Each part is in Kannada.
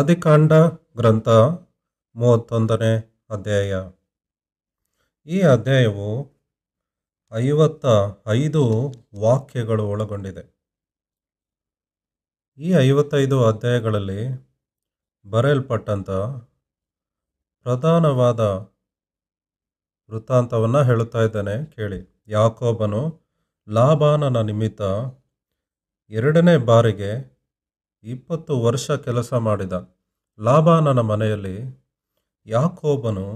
ಅಧಿಕಾಂಡ ಗ್ರಂಥ ಮೂವತ್ತೊಂದನೇ ಅಧ್ಯಾಯ ಈ ಅಧ್ಯಾಯವು ಐವತ್ತ ಐದು ವಾಕ್ಯಗಳು ಒಳಗೊಂಡಿದೆ ಈ ಐವತ್ತೈದು ಅಧ್ಯಾಯಗಳಲ್ಲಿ ಬರೆಯಲ್ಪಟ್ಟಂಥ ಪ್ರಧಾನವಾದ ವೃತ್ತಾಂತವನ್ನು ಹೇಳುತ್ತಾ ಇದ್ದಾನೆ ಕೇಳಿ ಯಾಕೋಬನು ಲಾಭಾನನ ನಿಮಿತ್ತ ಎರಡನೇ ಬಾರಿಗೆ ಇಪ್ಪತ್ತು ವರ್ಷ ಕೆಲಸ ಮಾಡಿದ ಲಾಭಾನನ ಮನೆಯಲ್ಲಿ ಯಾಕೋಬನು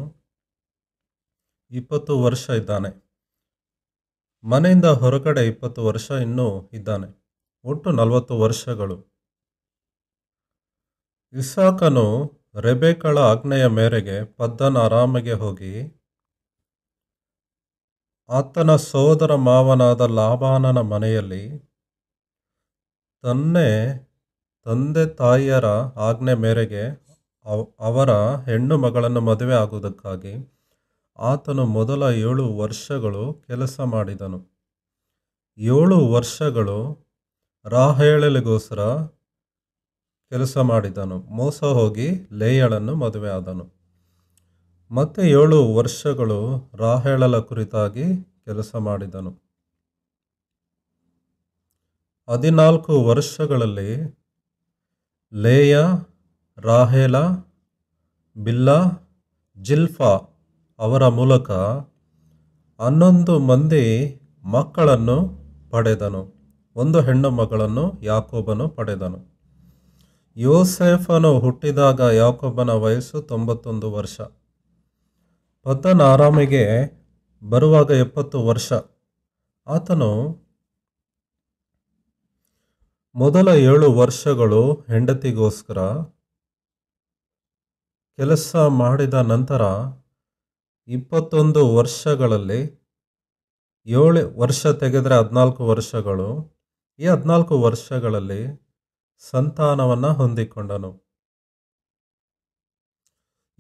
ಇಪ್ಪತ್ತು ವರ್ಷ ಇದ್ದಾನೆ ಮನೆಯಿಂದ ಹೊರಗಡೆ ಇಪ್ಪತ್ತು ವರ್ಷ ಇನ್ನೂ ಇದ್ದಾನೆ ಒಟ್ಟು ನಲವತ್ತು ವರ್ಷಗಳು ಇಸಾಕನು ರೆಬೆಕಳ ಆಜ್ಞೆಯ ಮೇರೆಗೆ ಪದ್ದನ ಆರಾಮಗೆ ಹೋಗಿ ಆತನ ಸೋದರ ಮಾವನಾದ ಲಾಬಾನನ ಮನೆಯಲ್ಲಿ ತನ್ನೇ ತಂದೆ ತಾಯಿಯರ ಆಜ್ಞೆ ಮೇರೆಗೆ ಅವರ ಹೆಣ್ಣು ಮಗಳನ್ನು ಮದುವೆ ಆಗುವುದಕ್ಕಾಗಿ ಆತನು ಮೊದಲ ಏಳು ವರ್ಷಗಳು ಕೆಲಸ ಮಾಡಿದನು ಏಳು ವರ್ಷಗಳು ರಾಹೇಳಲಿಗೋಸ್ಕರ ಕೆಲಸ ಮಾಡಿದನು ಮೋಸ ಹೋಗಿ ಲೇಯಳನ್ನು ಮದುವೆ ಆದನು ಮತ್ತೆ ಏಳು ವರ್ಷಗಳು ರಾಹೇಳಲ ಕುರಿತಾಗಿ ಕೆಲಸ ಮಾಡಿದನು ಹದಿನಾಲ್ಕು ವರ್ಷಗಳಲ್ಲಿ ಲೇಯ ರಾಹೇಲ ಬಿಲ್ಲಾ ಜಿಲ್ಫಾ ಅವರ ಮೂಲಕ ಹನ್ನೊಂದು ಮಂದಿ ಮಕ್ಕಳನ್ನು ಪಡೆದನು ಒಂದು ಹೆಣ್ಣು ಮಗಳನ್ನು ಯಾಕೋಬನು ಪಡೆದನು ಯೋಸೇಫನು ಹುಟ್ಟಿದಾಗ ಯಾಕೋಬನ ವಯಸ್ಸು ತೊಂಬತ್ತೊಂದು ವರ್ಷ ಆರಾಮಿಗೆ ಬರುವಾಗ ಎಪ್ಪತ್ತು ವರ್ಷ ಆತನು ಮೊದಲ ಏಳು ವರ್ಷಗಳು ಹೆಂಡತಿಗೋಸ್ಕರ ಕೆಲಸ ಮಾಡಿದ ನಂತರ ಇಪ್ಪತ್ತೊಂದು ವರ್ಷಗಳಲ್ಲಿ ಏಳು ವರ್ಷ ತೆಗೆದರೆ ಹದಿನಾಲ್ಕು ವರ್ಷಗಳು ಈ ಹದಿನಾಲ್ಕು ವರ್ಷಗಳಲ್ಲಿ ಸಂತಾನವನ್ನು ಹೊಂದಿಕೊಂಡನು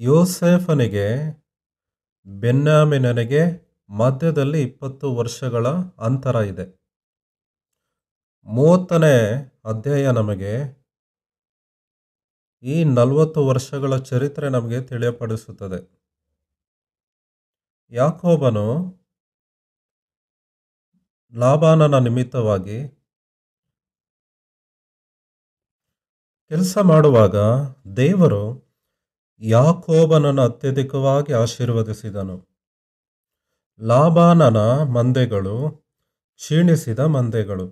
ಯೋಸೆಫನಿಗೆ ಬೆನ್ನಾಮಿನನಿಗೆ ಮಧ್ಯದಲ್ಲಿ ಇಪ್ಪತ್ತು ವರ್ಷಗಳ ಅಂತರ ಇದೆ ಮೂವತ್ತನೇ ಅಧ್ಯಾಯ ನಮಗೆ ಈ ನಲವತ್ತು ವರ್ಷಗಳ ಚರಿತ್ರೆ ನಮಗೆ ತಿಳಿಯಪಡಿಸುತ್ತದೆ ಯಾಕೋಬನು ಲಾಭಾನನ ನಿಮಿತ್ತವಾಗಿ ಕೆಲಸ ಮಾಡುವಾಗ ದೇವರು ಯಾಕೋಬನನ್ನು ಅತ್ಯಧಿಕವಾಗಿ ಆಶೀರ್ವದಿಸಿದನು ಲಾಭಾನನ ಮಂದೆಗಳು ಕ್ಷೀಣಿಸಿದ ಮಂದೆಗಳು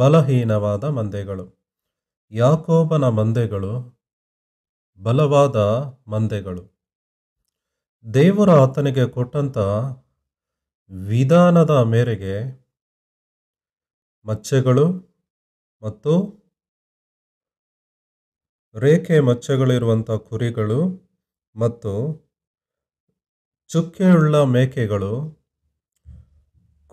ಬಲಹೀನವಾದ ಮಂದೆಗಳು ಯಾಕೋಬನ ಮಂದೆಗಳು ಬಲವಾದ ಮಂದೆಗಳು ದೇವರ ಆತನಿಗೆ ಕೊಟ್ಟಂಥ ವಿಧಾನದ ಮೇರೆಗೆ ಮಚ್ಚೆಗಳು ಮತ್ತು ರೇಖೆ ಮಚ್ಚೆಗಳಿರುವಂಥ ಕುರಿಗಳು ಮತ್ತು ಚುಕ್ಕೆಯುಳ್ಳ ಮೇಕೆಗಳು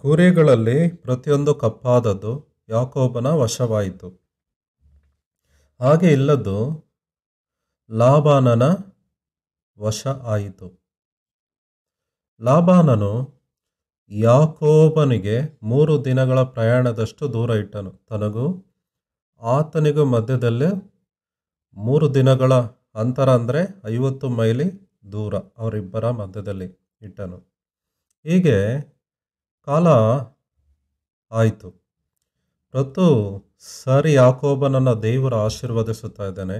ಕುರಿಗಳಲ್ಲಿ ಪ್ರತಿಯೊಂದು ಕಪ್ಪಾದದ್ದು ಯಾಕೋಬನ ವಶವಾಯಿತು ಹಾಗೆ ಇಲ್ಲದ್ದು ಲಾಬಾನನ ವಶ ಆಯಿತು ಲಾಬಾನನು ಯಾಕೋಬನಿಗೆ ಮೂರು ದಿನಗಳ ಪ್ರಯಾಣದಷ್ಟು ದೂರ ಇಟ್ಟನು ತನಗೂ ಆತನಿಗೂ ಮಧ್ಯದಲ್ಲಿ ಮೂರು ದಿನಗಳ ಅಂತರ ಅಂದರೆ ಐವತ್ತು ಮೈಲಿ ದೂರ ಅವರಿಬ್ಬರ ಮಧ್ಯದಲ್ಲಿ ಇಟ್ಟನು ಹೀಗೆ ಕಾಲ ಆಯಿತು ಪ್ರತು ಸಾರಿ ಯಾಕೋಬನನ್ನು ದೇವರು ಆಶೀರ್ವದಿಸುತ್ತಾ ಇದ್ದಾನೆ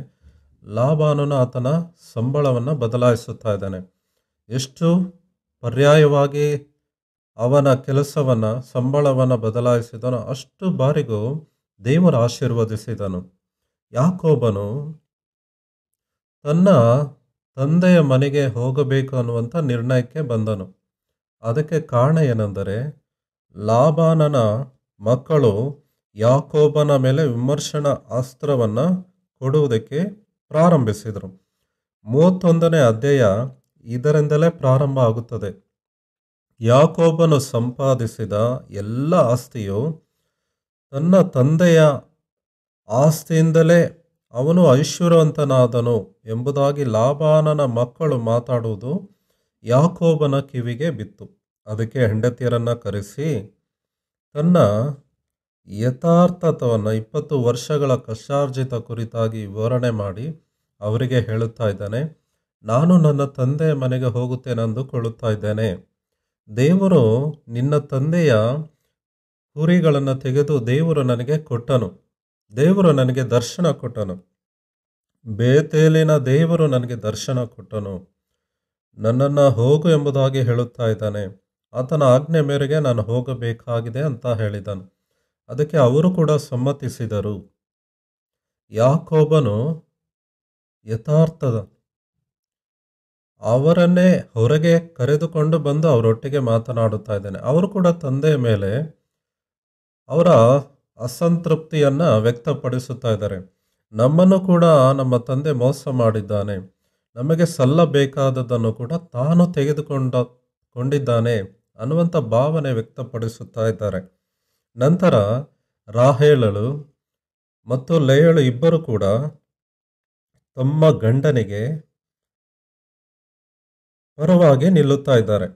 ಲಾಭಾನನ ಆತನ ಸಂಬಳವನ್ನು ಬದಲಾಯಿಸುತ್ತಾ ಇದ್ದಾನೆ ಎಷ್ಟು ಪರ್ಯಾಯವಾಗಿ ಅವನ ಕೆಲಸವನ್ನು ಸಂಬಳವನ್ನು ಬದಲಾಯಿಸಿದನೋ ಅಷ್ಟು ಬಾರಿಗೂ ದೇವರ ಆಶೀರ್ವದಿಸಿದನು ಯಾಕೋಬನು ತನ್ನ ತಂದೆಯ ಮನೆಗೆ ಹೋಗಬೇಕು ಅನ್ನುವಂಥ ನಿರ್ಣಯಕ್ಕೆ ಬಂದನು ಅದಕ್ಕೆ ಕಾರಣ ಏನೆಂದರೆ ಲಾಭಾನನ ಮಕ್ಕಳು ಯಾಕೋಬನ ಮೇಲೆ ವಿಮರ್ಶನ ಅಸ್ತ್ರವನ್ನು ಕೊಡುವುದಕ್ಕೆ ಪ್ರಾರಂಭಿಸಿದರು ಮೂವತ್ತೊಂದನೇ ಅಧ್ಯಾಯ ಇದರಿಂದಲೇ ಪ್ರಾರಂಭ ಆಗುತ್ತದೆ ಯಾಕೋಬನು ಸಂಪಾದಿಸಿದ ಎಲ್ಲ ಆಸ್ತಿಯು ತನ್ನ ತಂದೆಯ ಆಸ್ತಿಯಿಂದಲೇ ಅವನು ಐಶ್ವರ್ಯವಂತನಾದನು ಎಂಬುದಾಗಿ ಲಾಭಾನನ ಮಕ್ಕಳು ಮಾತಾಡುವುದು ಯಾಕೋಬನ ಕಿವಿಗೆ ಬಿತ್ತು ಅದಕ್ಕೆ ಹೆಂಡತಿಯರನ್ನು ಕರೆಸಿ ತನ್ನ ಯಥಾರ್ಥತವನ್ನು ಇಪ್ಪತ್ತು ವರ್ಷಗಳ ಕಷ್ಟಾರ್ಜಿತ ಕುರಿತಾಗಿ ವಿವರಣೆ ಮಾಡಿ ಅವರಿಗೆ ಹೇಳುತ್ತಾ ಇದ್ದಾನೆ ನಾನು ನನ್ನ ತಂದೆಯ ಮನೆಗೆ ಕೊಳ್ಳುತ್ತಾ ಇದ್ದೇನೆ ದೇವರು ನಿನ್ನ ತಂದೆಯ ಕುರಿಗಳನ್ನು ತೆಗೆದು ದೇವರು ನನಗೆ ಕೊಟ್ಟನು ದೇವರು ನನಗೆ ದರ್ಶನ ಕೊಟ್ಟನು ಬೇತೇಲಿನ ದೇವರು ನನಗೆ ದರ್ಶನ ಕೊಟ್ಟನು ನನ್ನನ್ನು ಹೋಗು ಎಂಬುದಾಗಿ ಹೇಳುತ್ತಾ ಇದ್ದಾನೆ ಆತನ ಆಜ್ಞೆ ಮೇರೆಗೆ ನಾನು ಹೋಗಬೇಕಾಗಿದೆ ಅಂತ ಹೇಳಿದನು ಅದಕ್ಕೆ ಅವರು ಕೂಡ ಸಮ್ಮತಿಸಿದರು ಯಾಕೋಬನು ಯಥಾರ್ಥದ ಅವರನ್ನೇ ಹೊರಗೆ ಕರೆದುಕೊಂಡು ಬಂದು ಅವರೊಟ್ಟಿಗೆ ಮಾತನಾಡುತ್ತಾ ಇದ್ದಾನೆ ಅವರು ಕೂಡ ತಂದೆಯ ಮೇಲೆ ಅವರ ಅಸಂತೃಪ್ತಿಯನ್ನು ವ್ಯಕ್ತಪಡಿಸುತ್ತಾ ಇದ್ದಾರೆ ನಮ್ಮನ್ನು ಕೂಡ ನಮ್ಮ ತಂದೆ ಮೋಸ ಮಾಡಿದ್ದಾನೆ ನಮಗೆ ಸಲ್ಲಬೇಕಾದದನ್ನು ಕೂಡ ತಾನು ತೆಗೆದುಕೊಂಡ ಕೊಂಡಿದ್ದಾನೆ ಅನ್ನುವಂಥ ಭಾವನೆ ವ್ಯಕ್ತಪಡಿಸುತ್ತಾ ಇದ್ದಾರೆ ನಂತರ ರಾಹೇಳಳು ಮತ್ತು ಲಯಳು ಇಬ್ಬರು ಕೂಡ ತಮ್ಮ ಗಂಡನಿಗೆ ಪರವಾಗಿ ನಿಲ್ಲುತ್ತಾ ಇದ್ದಾರೆ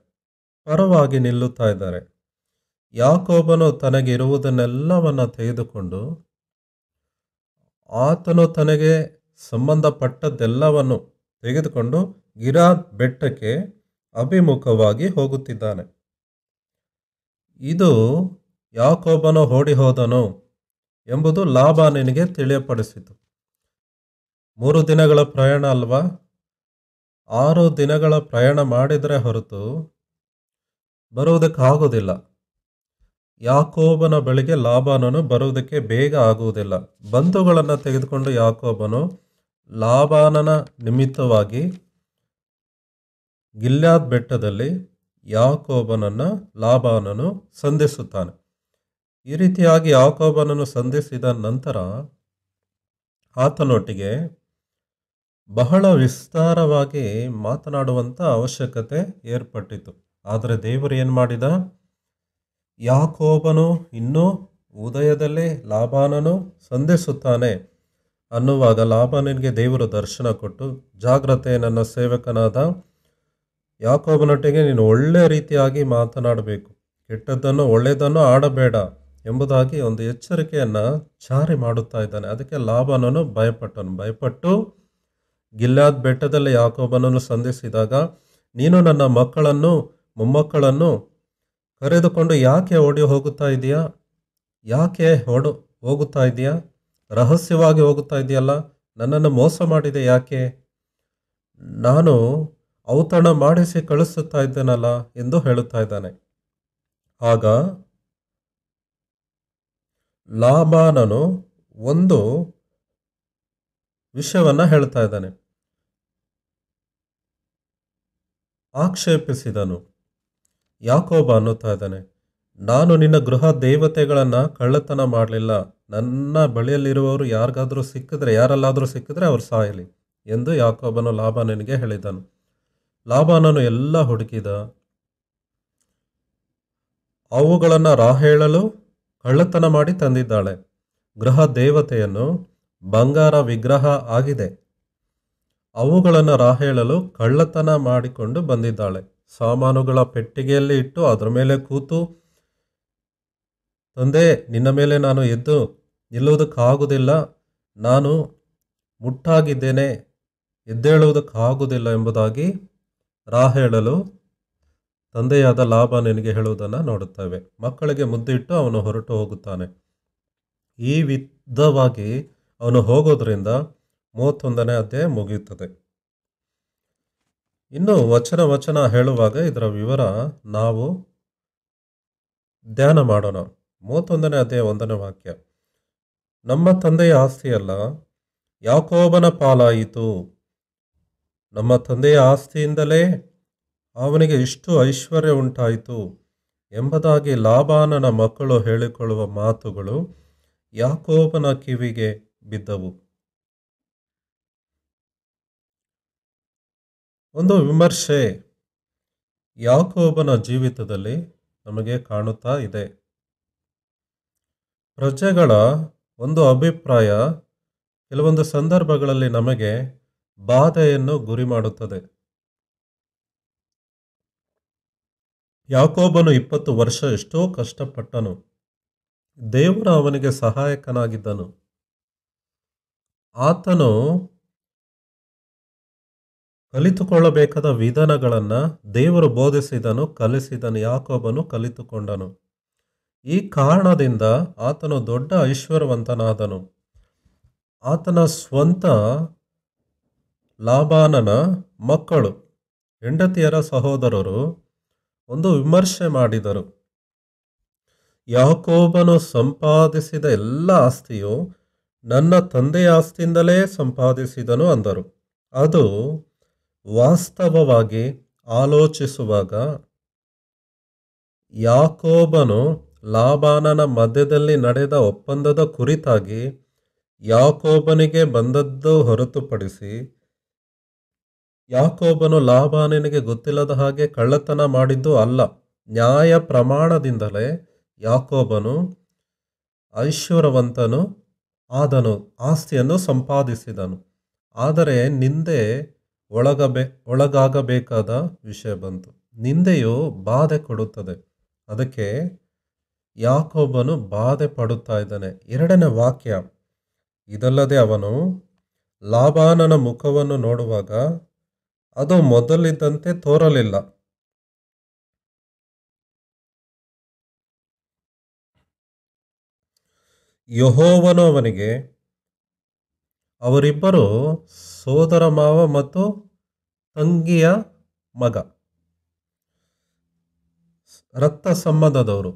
ಪರವಾಗಿ ನಿಲ್ಲುತ್ತಾ ಇದ್ದಾರೆ ಯಾಕೋಬನು ತನಗಿರುವುದನ್ನೆಲ್ಲವನ್ನು ತೆಗೆದುಕೊಂಡು ಆತನು ತನಗೆ ಸಂಬಂಧಪಟ್ಟದ್ದೆಲ್ಲವನ್ನು ತೆಗೆದುಕೊಂಡು ಗಿರಾ ಬೆಟ್ಟಕ್ಕೆ ಅಭಿಮುಖವಾಗಿ ಹೋಗುತ್ತಿದ್ದಾನೆ ಇದು ಯಾಕೋಬನು ಓಡಿಹೋದನು ಎಂಬುದು ಲಾಬಾನಿನಿಗೆ ತಿಳಿಯಪಡಿಸಿತು ಮೂರು ದಿನಗಳ ಪ್ರಯಾಣ ಅಲ್ವಾ ಆರು ದಿನಗಳ ಪ್ರಯಾಣ ಮಾಡಿದರೆ ಹೊರತು ಬರುವುದಕ್ಕಾಗುವುದಿಲ್ಲ ಯಾಕೋಬನ ಬಳಿಗೆ ಲಾಭಾನನು ಬರುವುದಕ್ಕೆ ಬೇಗ ಆಗುವುದಿಲ್ಲ ಬಂಧುಗಳನ್ನು ತೆಗೆದುಕೊಂಡು ಯಾಕೋಬನು ಲಾಭಾನನ ನಿಮಿತ್ತವಾಗಿ ಗಿಲ್ಯಾದ್ ಬೆಟ್ಟದಲ್ಲಿ ಯಾಕೋಬನನ್ನು ಲಾಭಾನನು ಸಂಧಿಸುತ್ತಾನೆ ಈ ರೀತಿಯಾಗಿ ಯಾಕೋಬನನ್ನು ಸಂಧಿಸಿದ ನಂತರ ಆತನೊಟ್ಟಿಗೆ ಬಹಳ ವಿಸ್ತಾರವಾಗಿ ಮಾತನಾಡುವಂಥ ಅವಶ್ಯಕತೆ ಏರ್ಪಟ್ಟಿತು ಆದರೆ ದೇವರು ಏನು ಮಾಡಿದ ಯಾಕೋಬನು ಇನ್ನೂ ಉದಯದಲ್ಲಿ ಲಾಭಾನನು ಸಂಧಿಸುತ್ತಾನೆ ಅನ್ನುವಾಗ ಲಾಭಾನನಿಗೆ ದೇವರು ದರ್ಶನ ಕೊಟ್ಟು ಜಾಗ್ರತೆ ನನ್ನ ಸೇವಕನಾದ ಯಾಕೋಬನೊಟ್ಟಿಗೆ ನೀನು ಒಳ್ಳೆಯ ರೀತಿಯಾಗಿ ಮಾತನಾಡಬೇಕು ಕೆಟ್ಟದ್ದನ್ನು ಒಳ್ಳೆಯದನ್ನು ಆಡಬೇಡ ಎಂಬುದಾಗಿ ಒಂದು ಎಚ್ಚರಿಕೆಯನ್ನು ಜಾರಿ ಮಾಡುತ್ತಾ ಇದ್ದಾನೆ ಅದಕ್ಕೆ ಲಾಭನನು ಭಯಪಟ್ಟನು ಭಯಪಟ್ಟು ಗಿಲ್ಲಾದ್ ಬೆಟ್ಟದಲ್ಲಿ ಯಾಕೋಬನನ್ನು ಸಂಧಿಸಿದಾಗ ನೀನು ನನ್ನ ಮಕ್ಕಳನ್ನು ಮೊಮ್ಮಕ್ಕಳನ್ನು ಕರೆದುಕೊಂಡು ಯಾಕೆ ಓಡಿ ಹೋಗುತ್ತಾ ಇದೆಯಾ ಯಾಕೆ ಓಡು ಹೋಗುತ್ತಾ ಇದೆಯಾ ರಹಸ್ಯವಾಗಿ ಹೋಗುತ್ತಾ ಇದೆಯಲ್ಲ ನನ್ನನ್ನು ಮೋಸ ಮಾಡಿದೆ ಯಾಕೆ ನಾನು ಔತಣ ಮಾಡಿಸಿ ಕಳಿಸುತ್ತಾ ಇದ್ದೇನಲ್ಲ ಎಂದು ಹೇಳುತ್ತಾ ಇದ್ದಾನೆ ಆಗ ಲಾಬಾನನು ಒಂದು ವಿಷಯವನ್ನು ಹೇಳ್ತಾ ಇದ್ದಾನೆ ಆಕ್ಷೇಪಿಸಿದನು ಯಾಕೋಬ ಅನ್ನುತ್ತಾ ಇದ್ದಾನೆ ನಾನು ನಿನ್ನ ಗೃಹ ದೇವತೆಗಳನ್ನು ಕಳ್ಳತನ ಮಾಡಲಿಲ್ಲ ನನ್ನ ಬಳಿಯಲ್ಲಿರುವವರು ಯಾರಿಗಾದರೂ ಸಿಕ್ಕಿದ್ರೆ ಯಾರಲ್ಲಾದರೂ ಸಿಕ್ಕಿದ್ರೆ ಅವರು ಸಾಯಲಿ ಎಂದು ಯಾಕೋಬನು ಲಾಬಾನನಿಗೆ ಹೇಳಿದನು ಲಾಬಾನನು ಎಲ್ಲ ಹುಡುಕಿದ ಅವುಗಳನ್ನು ರಾ ಹೇಳಲು ಕಳ್ಳತನ ಮಾಡಿ ತಂದಿದ್ದಾಳೆ ಗೃಹ ದೇವತೆಯನ್ನು ಬಂಗಾರ ವಿಗ್ರಹ ಆಗಿದೆ ಅವುಗಳನ್ನು ರಾಹೇಳಲು ಕಳ್ಳತನ ಮಾಡಿಕೊಂಡು ಬಂದಿದ್ದಾಳೆ ಸಾಮಾನುಗಳ ಪೆಟ್ಟಿಗೆಯಲ್ಲಿ ಇಟ್ಟು ಅದರ ಮೇಲೆ ಕೂತು ತಂದೆ ನಿನ್ನ ಮೇಲೆ ನಾನು ಎದ್ದು ನಿಲ್ಲುವುದಕ್ಕಾಗುವುದಿಲ್ಲ ನಾನು ಮುಟ್ಟಾಗಿದ್ದೇನೆ ಎದ್ದೇಳುವುದಕ್ಕಾಗುವುದಿಲ್ಲ ಎಂಬುದಾಗಿ ರಾಹೇಳಲು ಹೇಳಲು ತಂದೆಯಾದ ಲಾಭ ನಿನಗೆ ಹೇಳುವುದನ್ನು ನೋಡುತ್ತೇವೆ ಮಕ್ಕಳಿಗೆ ಮುದ್ದಿಟ್ಟು ಅವನು ಹೊರಟು ಹೋಗುತ್ತಾನೆ ಈ ವಿಧವಾಗಿ ಅವನು ಹೋಗೋದ್ರಿಂದ ಮೂವತ್ತೊಂದನೇ ಅಧ್ಯಾಯ ಮುಗಿಯುತ್ತದೆ ಇನ್ನು ವಚನ ವಚನ ಹೇಳುವಾಗ ಇದರ ವಿವರ ನಾವು ಧ್ಯಾನ ಮಾಡೋಣ ಮೂವತ್ತೊಂದನೇ ಅಧ್ಯಾಯ ಒಂದನೇ ವಾಕ್ಯ ನಮ್ಮ ತಂದೆಯ ಆಸ್ತಿಯಲ್ಲ ಯಾಕೋಬನ ಪಾಲಾಯಿತು ನಮ್ಮ ತಂದೆಯ ಆಸ್ತಿಯಿಂದಲೇ ಅವನಿಗೆ ಇಷ್ಟು ಐಶ್ವರ್ಯ ಉಂಟಾಯಿತು ಎಂಬುದಾಗಿ ಲಾಭಾನನ ಮಕ್ಕಳು ಹೇಳಿಕೊಳ್ಳುವ ಮಾತುಗಳು ಯಾಕೋಬನ ಕಿವಿಗೆ ಬಿದ್ದವು ಒಂದು ವಿಮರ್ಶೆ ಯಾಕೋಬನ ಜೀವಿತದಲ್ಲಿ ನಮಗೆ ಕಾಣುತ್ತಾ ಇದೆ ಪ್ರಜೆಗಳ ಒಂದು ಅಭಿಪ್ರಾಯ ಕೆಲವೊಂದು ಸಂದರ್ಭಗಳಲ್ಲಿ ನಮಗೆ ಬಾಧೆಯನ್ನು ಗುರಿ ಮಾಡುತ್ತದೆ ಯಾಕೋಬನು ಇಪ್ಪತ್ತು ವರ್ಷ ಎಷ್ಟೋ ಕಷ್ಟಪಟ್ಟನು ದೇವರು ಅವನಿಗೆ ಸಹಾಯಕನಾಗಿದ್ದನು ಆತನು ಕಲಿತುಕೊಳ್ಳಬೇಕಾದ ವಿಧಾನಗಳನ್ನು ದೇವರು ಬೋಧಿಸಿದನು ಕಲಿಸಿದನು ಯಾಕೋಬನು ಕಲಿತುಕೊಂಡನು ಈ ಕಾರಣದಿಂದ ಆತನು ದೊಡ್ಡ ಐಶ್ವರ್ಯವಂತನಾದನು ಆತನ ಸ್ವಂತ ಲಾಭಾನನ ಮಕ್ಕಳು ಹೆಂಡತಿಯರ ಸಹೋದರರು ಒಂದು ವಿಮರ್ಶೆ ಮಾಡಿದರು ಯಾಕೋಬನು ಸಂಪಾದಿಸಿದ ಎಲ್ಲ ಆಸ್ತಿಯು ನನ್ನ ತಂದೆಯ ಆಸ್ತಿಯಿಂದಲೇ ಸಂಪಾದಿಸಿದನು ಅಂದರು ಅದು ವಾಸ್ತವವಾಗಿ ಆಲೋಚಿಸುವಾಗ ಯಾಕೋಬನು ಲಾಬಾನನ ಮಧ್ಯದಲ್ಲಿ ನಡೆದ ಒಪ್ಪಂದದ ಕುರಿತಾಗಿ ಯಾಕೋಬನಿಗೆ ಬಂದದ್ದು ಹೊರತುಪಡಿಸಿ ಯಾಕೋಬನು ಲಾಭಾನನಿಗೆ ಗೊತ್ತಿಲ್ಲದ ಹಾಗೆ ಕಳ್ಳತನ ಮಾಡಿದ್ದು ಅಲ್ಲ ನ್ಯಾಯ ಪ್ರಮಾಣದಿಂದಲೇ ಯಾಕೋಬನು ಐಶ್ವರವಂತನು ಆದನು ಆಸ್ತಿಯನ್ನು ಸಂಪಾದಿಸಿದನು ಆದರೆ ನಿಂದೆ ಒಳಗಬೇ ಒಳಗಾಗಬೇಕಾದ ವಿಷಯ ಬಂತು ನಿಂದೆಯು ಬಾಧೆ ಕೊಡುತ್ತದೆ ಅದಕ್ಕೆ ಯಾಕೊಬ್ಬನು ಬಾಧೆ ಪಡುತ್ತಾ ಇದ್ದಾನೆ ಎರಡನೇ ವಾಕ್ಯ ಇದಲ್ಲದೆ ಅವನು ಲಾಭಾನನ ಮುಖವನ್ನು ನೋಡುವಾಗ ಅದು ಮೊದಲಿದ್ದಂತೆ ತೋರಲಿಲ್ಲ ಯಹೋವನು ಅವರಿಬ್ಬರು ಸೋದರ ಮಾವ ಮತ್ತು ತಂಗಿಯ ಮಗ ರಕ್ತ ಸಂಬಂಧದವರು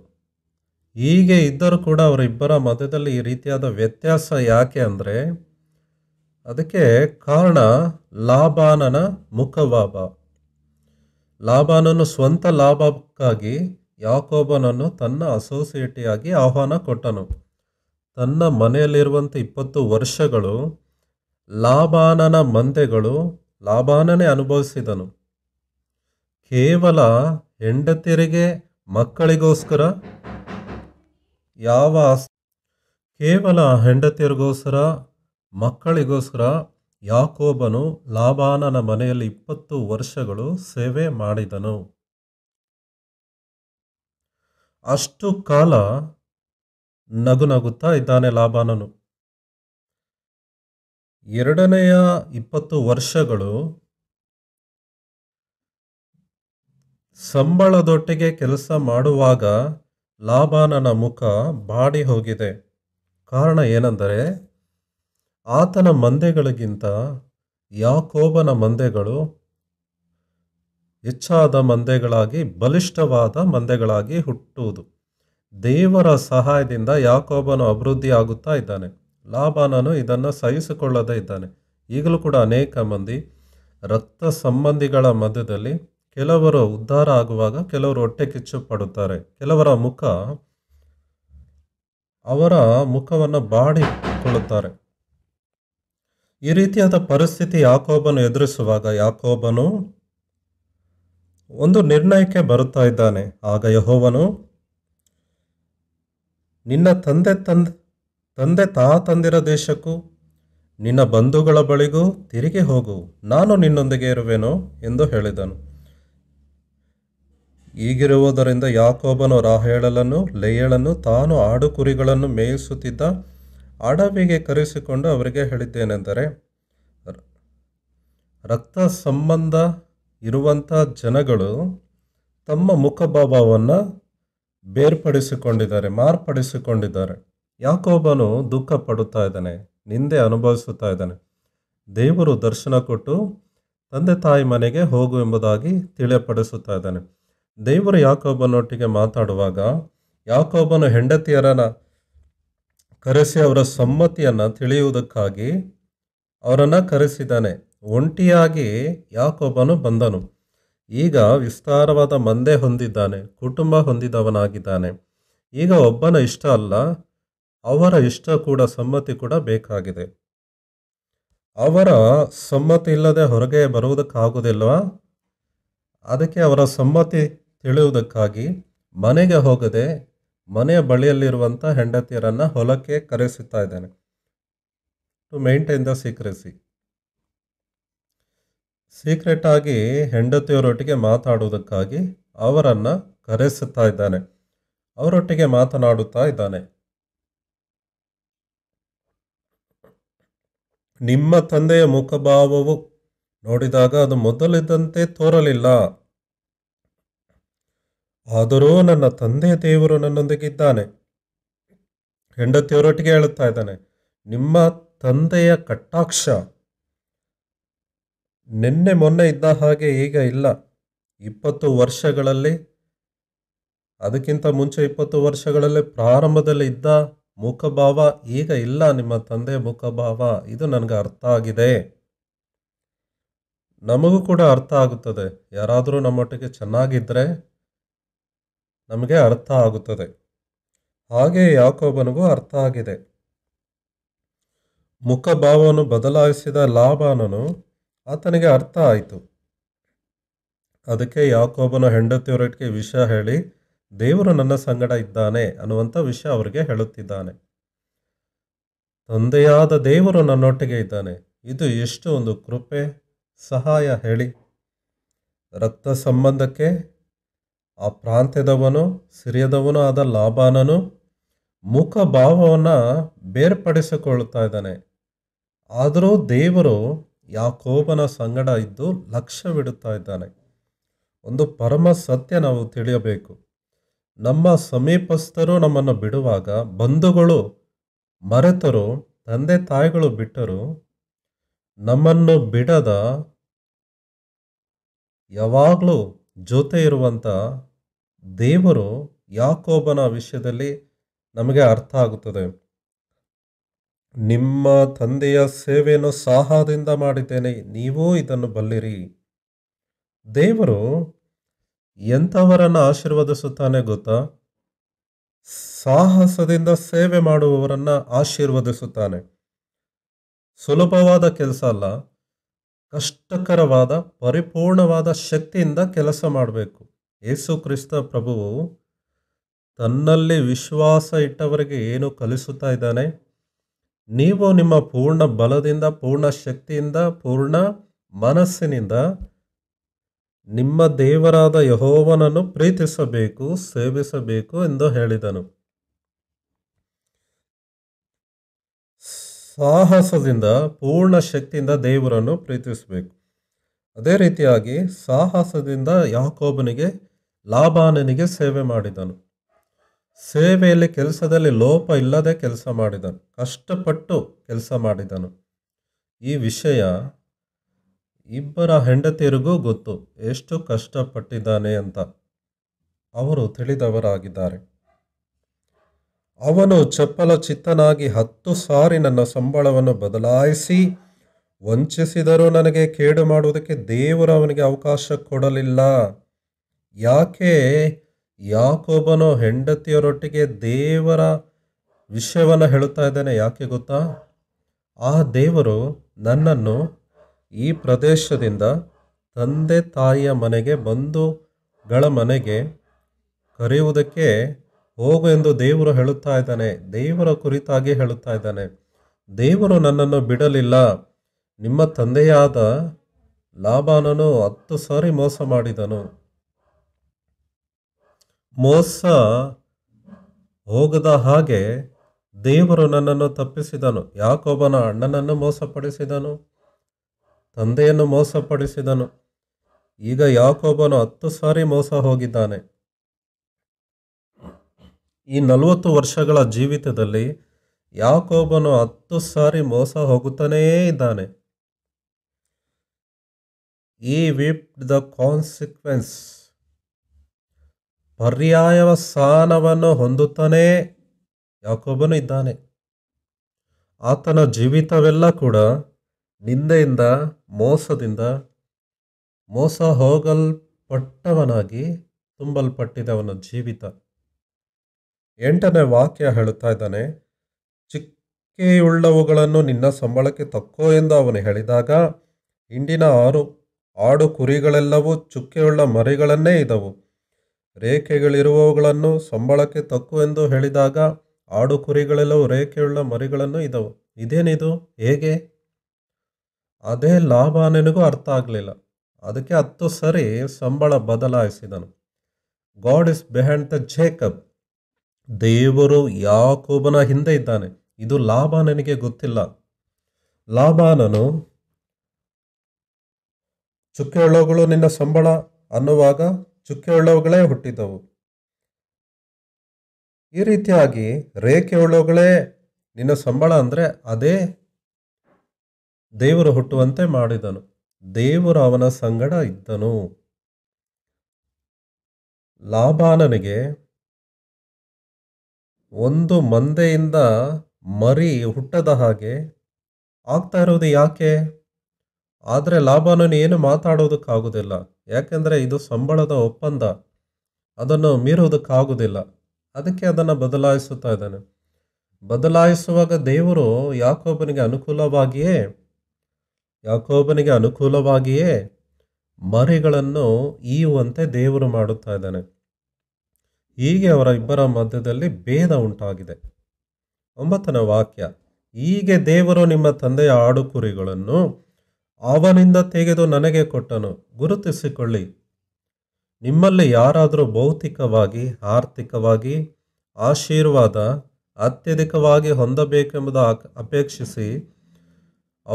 ಹೀಗೆ ಇದ್ದರೂ ಕೂಡ ಅವರಿಬ್ಬರ ಮಧ್ಯದಲ್ಲಿ ಈ ರೀತಿಯಾದ ವ್ಯತ್ಯಾಸ ಯಾಕೆ ಅಂದರೆ ಅದಕ್ಕೆ ಕಾರಣ ಲಾಭಾನನ ಮುಖವಾಬ ಲಾಭಾನನು ಸ್ವಂತ ಲಾಭಕ್ಕಾಗಿ ಯಾಕೋಬನನ್ನು ತನ್ನ ಅಸೋಸಿಯೇಟಿಯಾಗಿ ಆಹ್ವಾನ ಕೊಟ್ಟನು ತನ್ನ ಮನೆಯಲ್ಲಿರುವಂಥ ಇಪ್ಪತ್ತು ವರ್ಷಗಳು ಲಾಭಾನನ ಮಂದೆಗಳು ಲಾಭಾನನೇ ಅನುಭವಿಸಿದನು ಕೇವಲ ಹೆಂಡತಿಯರಿಗೆ ಮಕ್ಕಳಿಗೋಸ್ಕರ ಯಾವ ಕೇವಲ ಹೆಂಡತಿಯರಿಗೋಸ್ಕರ ಮಕ್ಕಳಿಗೋಸ್ಕರ ಯಾಕೋಬನು ಲಾಬಾನನ ಮನೆಯಲ್ಲಿ ಇಪ್ಪತ್ತು ವರ್ಷಗಳು ಸೇವೆ ಮಾಡಿದನು ಅಷ್ಟು ಕಾಲ ನಗು ನಗುತ್ತಾ ಇದ್ದಾನೆ ಲಾಬಾನನು ಎರಡನೆಯ ಇಪ್ಪತ್ತು ವರ್ಷಗಳು ಸಂಬಳದೊಟ್ಟಿಗೆ ಕೆಲಸ ಮಾಡುವಾಗ ಲಾಬಾನನ ಮುಖ ಬಾಡಿ ಹೋಗಿದೆ ಕಾರಣ ಏನೆಂದರೆ ಆತನ ಮಂದೆಗಳಿಗಿಂತ ಯಾಕೋಬನ ಮಂದೆಗಳು ಹೆಚ್ಚಾದ ಮಂದೆಗಳಾಗಿ ಬಲಿಷ್ಠವಾದ ಮಂದೆಗಳಾಗಿ ಹುಟ್ಟುವುದು ದೇವರ ಸಹಾಯದಿಂದ ಯಾಕೋಬನು ಅಭಿವೃದ್ಧಿ ಆಗುತ್ತಾ ಇದ್ದಾನೆ ಲಾಭಾನನು ಇದನ್ನು ಸಹಿಸಿಕೊಳ್ಳದೇ ಇದ್ದಾನೆ ಈಗಲೂ ಕೂಡ ಅನೇಕ ಮಂದಿ ರಕ್ತ ಸಂಬಂಧಿಗಳ ಮಧ್ಯದಲ್ಲಿ ಕೆಲವರು ಉದ್ಧಾರ ಆಗುವಾಗ ಕೆಲವರು ಹೊಟ್ಟೆ ಕಿಚ್ಚು ಪಡುತ್ತಾರೆ ಕೆಲವರ ಮುಖ ಅವರ ಮುಖವನ್ನು ಬಾಡಿಕೊಳ್ಳುತ್ತಾರೆ ಈ ರೀತಿಯಾದ ಪರಿಸ್ಥಿತಿ ಯಾಕೋಬನು ಎದುರಿಸುವಾಗ ಯಾಕೋಬನು ಒಂದು ನಿರ್ಣಯಕ್ಕೆ ಬರುತ್ತಾ ಇದ್ದಾನೆ ಆಗ ಯಹೋವನು ನಿನ್ನ ತಂದೆ ತಂದೆ ತಂದೆ ತಾ ತಂದಿರ ದೇಶಕ್ಕೂ ನಿನ್ನ ಬಂಧುಗಳ ಬಳಿಗೂ ತಿರುಗಿ ಹೋಗು ನಾನು ನಿನ್ನೊಂದಿಗೆ ಇರುವೆನು ಎಂದು ಹೇಳಿದನು ಈಗಿರುವುದರಿಂದ ಯಾಕೋಬನು ರಾಹೇಳಲನ್ನು ಲೇಯಳನ್ನು ತಾನು ಆಡು ಕುರಿಗಳನ್ನು ಮೇಯಿಸುತ್ತಿದ್ದ ಅಡವಿಗೆ ಕರೆಸಿಕೊಂಡು ಅವರಿಗೆ ಹೇಳಿದ್ದೇನೆಂದರೆ ರಕ್ತ ಸಂಬಂಧ ಇರುವಂಥ ಜನಗಳು ತಮ್ಮ ಮುಖಭಾವವನ್ನು ಬೇರ್ಪಡಿಸಿಕೊಂಡಿದ್ದಾರೆ ಮಾರ್ಪಡಿಸಿಕೊಂಡಿದ್ದಾರೆ ಯಾಕೊಬ್ಬನು ದುಃಖ ಪಡುತ್ತಾ ಇದ್ದಾನೆ ನಿಂದೆ ಅನುಭವಿಸುತ್ತಾ ಇದ್ದಾನೆ ದೇವರು ದರ್ಶನ ಕೊಟ್ಟು ತಂದೆ ತಾಯಿ ಮನೆಗೆ ಹೋಗು ಎಂಬುದಾಗಿ ತಿಳಿಯಪಡಿಸುತ್ತಾ ಇದ್ದಾನೆ ದೇವರು ಯಾಕೊಬ್ಬನೊಟ್ಟಿಗೆ ಮಾತಾಡುವಾಗ ಯಾಕೊಬ್ಬನು ಹೆಂಡತಿಯರನ ಕರೆಸಿ ಅವರ ಸಮ್ಮತಿಯನ್ನು ತಿಳಿಯುವುದಕ್ಕಾಗಿ ಅವರನ್ನು ಕರೆಸಿದ್ದಾನೆ ಒಂಟಿಯಾಗಿ ಯಾಕೊಬ್ಬನು ಬಂದನು ಈಗ ವಿಸ್ತಾರವಾದ ಮಂದೆ ಹೊಂದಿದ್ದಾನೆ ಕುಟುಂಬ ಹೊಂದಿದವನಾಗಿದ್ದಾನೆ ಈಗ ಒಬ್ಬನ ಇಷ್ಟ ಅಲ್ಲ ಅವರ ಇಷ್ಟ ಕೂಡ ಸಮ್ಮತಿ ಕೂಡ ಬೇಕಾಗಿದೆ ಅವರ ಸಮ್ಮತಿ ಇಲ್ಲದೆ ಹೊರಗೆ ಬರುವುದಕ್ಕಾಗುವುದಿಲ್ವಾ ಅದಕ್ಕೆ ಅವರ ಸಮ್ಮತಿ ತಿಳಿಯುವುದಕ್ಕಾಗಿ ಮನೆಗೆ ಹೋಗದೆ ಮನೆಯ ಬಳಿಯಲ್ಲಿರುವಂಥ ಹೆಂಡತಿಯರನ್ನು ಹೊಲಕ್ಕೆ ಕರೆಸುತ್ತಾ ಇದ್ದಾನೆ to maintain the secrecy secret ಆಗಿ ಹೆಂಡತಿಯವರೊಟ್ಟಿಗೆ ಮಾತಾಡುವುದಕ್ಕಾಗಿ ಅವರನ್ನು ಕರೆಸುತ್ತಾ ಇದ್ದಾನೆ ಅವರೊಟ್ಟಿಗೆ ಮಾತನಾಡುತ್ತಾ ಇದ್ದಾನೆ ನಿಮ್ಮ ತಂದೆಯ ಮುಖಭಾವವು ನೋಡಿದಾಗ ಅದು ಮೊದಲಿದ್ದಂತೆ ತೋರಲಿಲ್ಲ ಆದರೂ ನನ್ನ ತಂದೆಯ ದೇವರು ನನ್ನೊಂದಿಗಿದ್ದಾನೆ ಹೆಂಡತಿಯವರೊಟ್ಟಿಗೆ ಹೇಳುತ್ತಾ ಇದ್ದಾನೆ ನಿಮ್ಮ ತಂದೆಯ ಕಟ್ಟಾಕ್ಷ ನಿನ್ನೆ ಮೊನ್ನೆ ಇದ್ದ ಹಾಗೆ ಈಗ ಇಲ್ಲ ಇಪ್ಪತ್ತು ವರ್ಷಗಳಲ್ಲಿ ಅದಕ್ಕಿಂತ ಮುಂಚೆ ಇಪ್ಪತ್ತು ವರ್ಷಗಳಲ್ಲಿ ಪ್ರಾರಂಭದಲ್ಲಿ ಇದ್ದ ಮುಖಭಾವ ಈಗ ಇಲ್ಲ ನಿಮ್ಮ ತಂದೆ ಮುಖಭಾವ ಇದು ನನಗೆ ಅರ್ಥ ಆಗಿದೆ ನಮಗೂ ಕೂಡ ಅರ್ಥ ಆಗುತ್ತದೆ ಯಾರಾದರೂ ನಮ್ಮೊಟ್ಟಿಗೆ ಚೆನ್ನಾಗಿದ್ದರೆ ನಮಗೆ ಅರ್ಥ ಆಗುತ್ತದೆ ಹಾಗೆ ಯಾಕೋಬನಿಗೂ ಅರ್ಥ ಆಗಿದೆ ಮುಖಭಾವವನ್ನು ಬದಲಾಯಿಸಿದ ಲಾಭಾನನು ಆತನಿಗೆ ಅರ್ಥ ಆಯಿತು ಅದಕ್ಕೆ ಯಾಕೋಬನ ಹೆಂಡತಿಯವರಿಗೆ ವಿಷಯ ಹೇಳಿ ದೇವರು ನನ್ನ ಸಂಗಡ ಇದ್ದಾನೆ ಅನ್ನುವಂಥ ವಿಷಯ ಅವರಿಗೆ ಹೇಳುತ್ತಿದ್ದಾನೆ ತಂದೆಯಾದ ದೇವರು ನನ್ನೊಟ್ಟಿಗೆ ಇದ್ದಾನೆ ಇದು ಎಷ್ಟು ಒಂದು ಕೃಪೆ ಸಹಾಯ ಹೇಳಿ ರಕ್ತ ಸಂಬಂಧಕ್ಕೆ ಆ ಪ್ರಾಂತ್ಯದವನು ಸಿರಿಯದವನು ಆದ ಲಾಭಾನನು ಮುಖಭಾವವನ್ನು ಬೇರ್ಪಡಿಸಿಕೊಳ್ಳುತ್ತಾ ಇದ್ದಾನೆ ಆದರೂ ದೇವರು ಯಾಕೋಬನ ಸಂಗಡ ಇದ್ದು ಲಕ್ಷ್ಯವಿಡುತ್ತಾ ಇದ್ದಾನೆ ಒಂದು ಪರಮ ಸತ್ಯ ನಾವು ತಿಳಿಯಬೇಕು ನಮ್ಮ ಸಮೀಪಸ್ಥರು ನಮ್ಮನ್ನು ಬಿಡುವಾಗ ಬಂಧುಗಳು ಮರೆತರು ತಂದೆ ತಾಯಿಗಳು ಬಿಟ್ಟರು ನಮ್ಮನ್ನು ಬಿಡದ ಯಾವಾಗಲೂ ಜೊತೆ ಇರುವಂಥ ದೇವರು ಯಾಕೋಬನ ವಿಷಯದಲ್ಲಿ ನಮಗೆ ಅರ್ಥ ಆಗುತ್ತದೆ ನಿಮ್ಮ ತಂದೆಯ ಸೇವೆಯನ್ನು ಸಾಹದಿಂದ ಮಾಡಿದ್ದೇನೆ ನೀವೂ ಇದನ್ನು ಬಲ್ಲಿರಿ ದೇವರು ಎಂಥವರನ್ನು ಆಶೀರ್ವದಿಸುತ್ತಾನೆ ಗೊತ್ತಾ ಸಾಹಸದಿಂದ ಸೇವೆ ಮಾಡುವವರನ್ನು ಆಶೀರ್ವದಿಸುತ್ತಾನೆ ಸುಲಭವಾದ ಕೆಲಸ ಅಲ್ಲ ಕಷ್ಟಕರವಾದ ಪರಿಪೂರ್ಣವಾದ ಶಕ್ತಿಯಿಂದ ಕೆಲಸ ಮಾಡಬೇಕು ಯೇಸು ಕ್ರಿಸ್ತ ಪ್ರಭುವು ತನ್ನಲ್ಲಿ ವಿಶ್ವಾಸ ಇಟ್ಟವರಿಗೆ ಏನು ಕಲಿಸುತ್ತಾ ಇದ್ದಾನೆ ನೀವು ನಿಮ್ಮ ಪೂರ್ಣ ಬಲದಿಂದ ಪೂರ್ಣ ಶಕ್ತಿಯಿಂದ ಪೂರ್ಣ ಮನಸ್ಸಿನಿಂದ ನಿಮ್ಮ ದೇವರಾದ ಯಹೋವನನ್ನು ಪ್ರೀತಿಸಬೇಕು ಸೇವಿಸಬೇಕು ಎಂದು ಹೇಳಿದನು ಸಾಹಸದಿಂದ ಪೂರ್ಣ ಶಕ್ತಿಯಿಂದ ದೇವರನ್ನು ಪ್ರೀತಿಸಬೇಕು ಅದೇ ರೀತಿಯಾಗಿ ಸಾಹಸದಿಂದ ಯಾಕೋಬನಿಗೆ ಲಾಭಾನನಿಗೆ ಸೇವೆ ಮಾಡಿದನು ಸೇವೆಯಲ್ಲಿ ಕೆಲಸದಲ್ಲಿ ಲೋಪ ಇಲ್ಲದೆ ಕೆಲಸ ಮಾಡಿದನು ಕಷ್ಟಪಟ್ಟು ಕೆಲಸ ಮಾಡಿದನು ಈ ವಿಷಯ ಇಬ್ಬರ ಹೆಂಡತಿಯರಿಗೂ ಗೊತ್ತು ಎಷ್ಟು ಕಷ್ಟಪಟ್ಟಿದ್ದಾನೆ ಅಂತ ಅವರು ತಿಳಿದವರಾಗಿದ್ದಾರೆ ಅವನು ಚಪ್ಪಲ ಚಿತ್ತನಾಗಿ ಹತ್ತು ಸಾರಿ ನನ್ನ ಸಂಬಳವನ್ನು ಬದಲಾಯಿಸಿ ವಂಚಿಸಿದರೂ ನನಗೆ ಕೇಡು ಮಾಡುವುದಕ್ಕೆ ದೇವರು ಅವನಿಗೆ ಅವಕಾಶ ಕೊಡಲಿಲ್ಲ ಯಾಕೆ ಯಾಕೊಬ್ಬನು ಹೆಂಡತಿಯರೊಟ್ಟಿಗೆ ದೇವರ ವಿಷಯವನ್ನು ಹೇಳುತ್ತಾ ಇದ್ದೇನೆ ಯಾಕೆ ಗೊತ್ತಾ ಆ ದೇವರು ನನ್ನನ್ನು ಈ ಪ್ರದೇಶದಿಂದ ತಂದೆ ತಾಯಿಯ ಮನೆಗೆ ಬಂಧುಗಳ ಮನೆಗೆ ಕರೆಯುವುದಕ್ಕೆ ಹೋಗು ಎಂದು ದೇವರು ಹೇಳುತ್ತಾ ಇದ್ದಾನೆ ದೇವರ ಕುರಿತಾಗಿ ಹೇಳುತ್ತಾ ಇದ್ದಾನೆ ದೇವರು ನನ್ನನ್ನು ಬಿಡಲಿಲ್ಲ ನಿಮ್ಮ ತಂದೆಯಾದ ಲಾಭಾನನು ಹತ್ತು ಸಾರಿ ಮೋಸ ಮಾಡಿದನು ಮೋಸ ಹೋಗದ ಹಾಗೆ ದೇವರು ನನ್ನನ್ನು ತಪ್ಪಿಸಿದನು ಯಾಕೊಬ್ಬನ ಅಣ್ಣನನ್ನು ಮೋಸಪಡಿಸಿದನು ತಂದೆಯನ್ನು ಮೋಸಪಡಿಸಿದನು ಈಗ ಯಾಕೊಬ್ಬನು ಹತ್ತು ಸಾರಿ ಮೋಸ ಹೋಗಿದ್ದಾನೆ ಈ ನಲವತ್ತು ವರ್ಷಗಳ ಜೀವಿತದಲ್ಲಿ ಯಾಕೋಬನು ಹತ್ತು ಸಾರಿ ಮೋಸ ಹೋಗುತ್ತಾನೇ ಇದ್ದಾನೆ ಈ ವಿಪ್ ದ ಕಾನ್ಸಿಕ್ವೆನ್ಸ್ ಪರ್ಯಾಯ ಸ್ಥಾನವನ್ನು ಹೊಂದುತ್ತಾನೇ ಯಾಕೊಬ್ಬನು ಇದ್ದಾನೆ ಆತನ ಜೀವಿತವೆಲ್ಲ ಕೂಡ ನಿಂದೆಯಿಂದ ಮೋಸದಿಂದ ಮೋಸ ಹೋಗಲ್ಪಟ್ಟವನಾಗಿ ತುಂಬಲ್ಪಟ್ಟಿದೆ ಅವನ ಜೀವಿತ ಎಂಟನೇ ವಾಕ್ಯ ಹೇಳುತ್ತಾ ಇದ್ದಾನೆ ಚಿಕ್ಕೆಯುಳ್ಳವುಗಳನ್ನು ನಿನ್ನ ಸಂಬಳಕ್ಕೆ ತಕ್ಕೋ ಎಂದು ಅವನು ಹೇಳಿದಾಗ ಹಿಂಡಿನ ಆರು ಆಡು ಕುರಿಗಳೆಲ್ಲವೂ ಚುಕ್ಕೆಯುಳ್ಳ ಮರಿಗಳನ್ನೇ ಇದ್ದವು ರೇಖೆಗಳಿರುವವುಗಳನ್ನು ಸಂಬಳಕ್ಕೆ ತಕ್ಕು ಎಂದು ಹೇಳಿದಾಗ ಆಡು ಕುರಿಗಳೆಲ್ಲವೂ ರೇಖೆಯುಳ್ಳ ಮರಿಗಳನ್ನು ಇದ್ದವು ಇದೇನಿದು ಹೇಗೆ ಅದೇ ಲಾಭ ನಿನಗೂ ಅರ್ಥ ಆಗಲಿಲ್ಲ ಅದಕ್ಕೆ ಹತ್ತು ಸರಿ ಸಂಬಳ ಬದಲಾಯಿಸಿದನು God is behind the Jacob ದೇವರು ಯಾಕೋಬನ ಹಿಂದೆ ಇದ್ದಾನೆ ಇದು ಲಾಭಾನನಿಗೆ ಗೊತ್ತಿಲ್ಲ ಲಾಭಾನನು ಚುಕ್ಕೆರಳುಗಳು ನಿನ್ನ ಸಂಬಳ ಅನ್ನುವಾಗ ಚುಕ್ಕೆರಳುಗಳೇ ಹುಟ್ಟಿದವು ಈ ರೀತಿಯಾಗಿ ರೇಖೆ ಉಳ್ಳಗಳೇ ನಿನ್ನ ಸಂಬಳ ಅಂದರೆ ಅದೇ ದೇವರು ಹುಟ್ಟುವಂತೆ ಮಾಡಿದನು ದೇವರು ಅವನ ಸಂಗಡ ಇದ್ದನು ಲಾಭಾನನಿಗೆ ಒಂದು ಮಂದೆಯಿಂದ ಮರಿ ಹುಟ್ಟದ ಹಾಗೆ ಆಗ್ತಾ ಇರೋದು ಯಾಕೆ ಆದರೆ ಲಾಭನೂ ಏನು ಮಾತಾಡೋದಕ್ಕಾಗೋದಿಲ್ಲ ಯಾಕೆಂದರೆ ಇದು ಸಂಬಳದ ಒಪ್ಪಂದ ಅದನ್ನು ಮೀರೋದಕ್ಕಾಗೋದಿಲ್ಲ ಅದಕ್ಕೆ ಅದನ್ನು ಬದಲಾಯಿಸುತ್ತಾ ಇದ್ದಾನೆ ಬದಲಾಯಿಸುವಾಗ ದೇವರು ಯಾಕೋಬನಿಗೆ ಅನುಕೂಲವಾಗಿಯೇ ಯಾಕೋಬನಿಗೆ ಅನುಕೂಲವಾಗಿಯೇ ಮರಿಗಳನ್ನು ಈಯುವಂತೆ ದೇವರು ಮಾಡುತ್ತಾ ಇದ್ದಾನೆ ಹೀಗೆ ಅವರ ಇಬ್ಬರ ಮಧ್ಯದಲ್ಲಿ ಭೇದ ಉಂಟಾಗಿದೆ ಒಂಬತ್ತನ ವಾಕ್ಯ ಹೀಗೆ ದೇವರು ನಿಮ್ಮ ತಂದೆಯ ಆಡುಕುರಿಗಳನ್ನು ಅವನಿಂದ ತೆಗೆದು ನನಗೆ ಕೊಟ್ಟನು ಗುರುತಿಸಿಕೊಳ್ಳಿ ನಿಮ್ಮಲ್ಲಿ ಯಾರಾದರೂ ಭೌತಿಕವಾಗಿ ಆರ್ಥಿಕವಾಗಿ ಆಶೀರ್ವಾದ ಅತ್ಯಧಿಕವಾಗಿ ಹೊಂದಬೇಕೆಂಬುದು ಅಪೇಕ್ಷಿಸಿ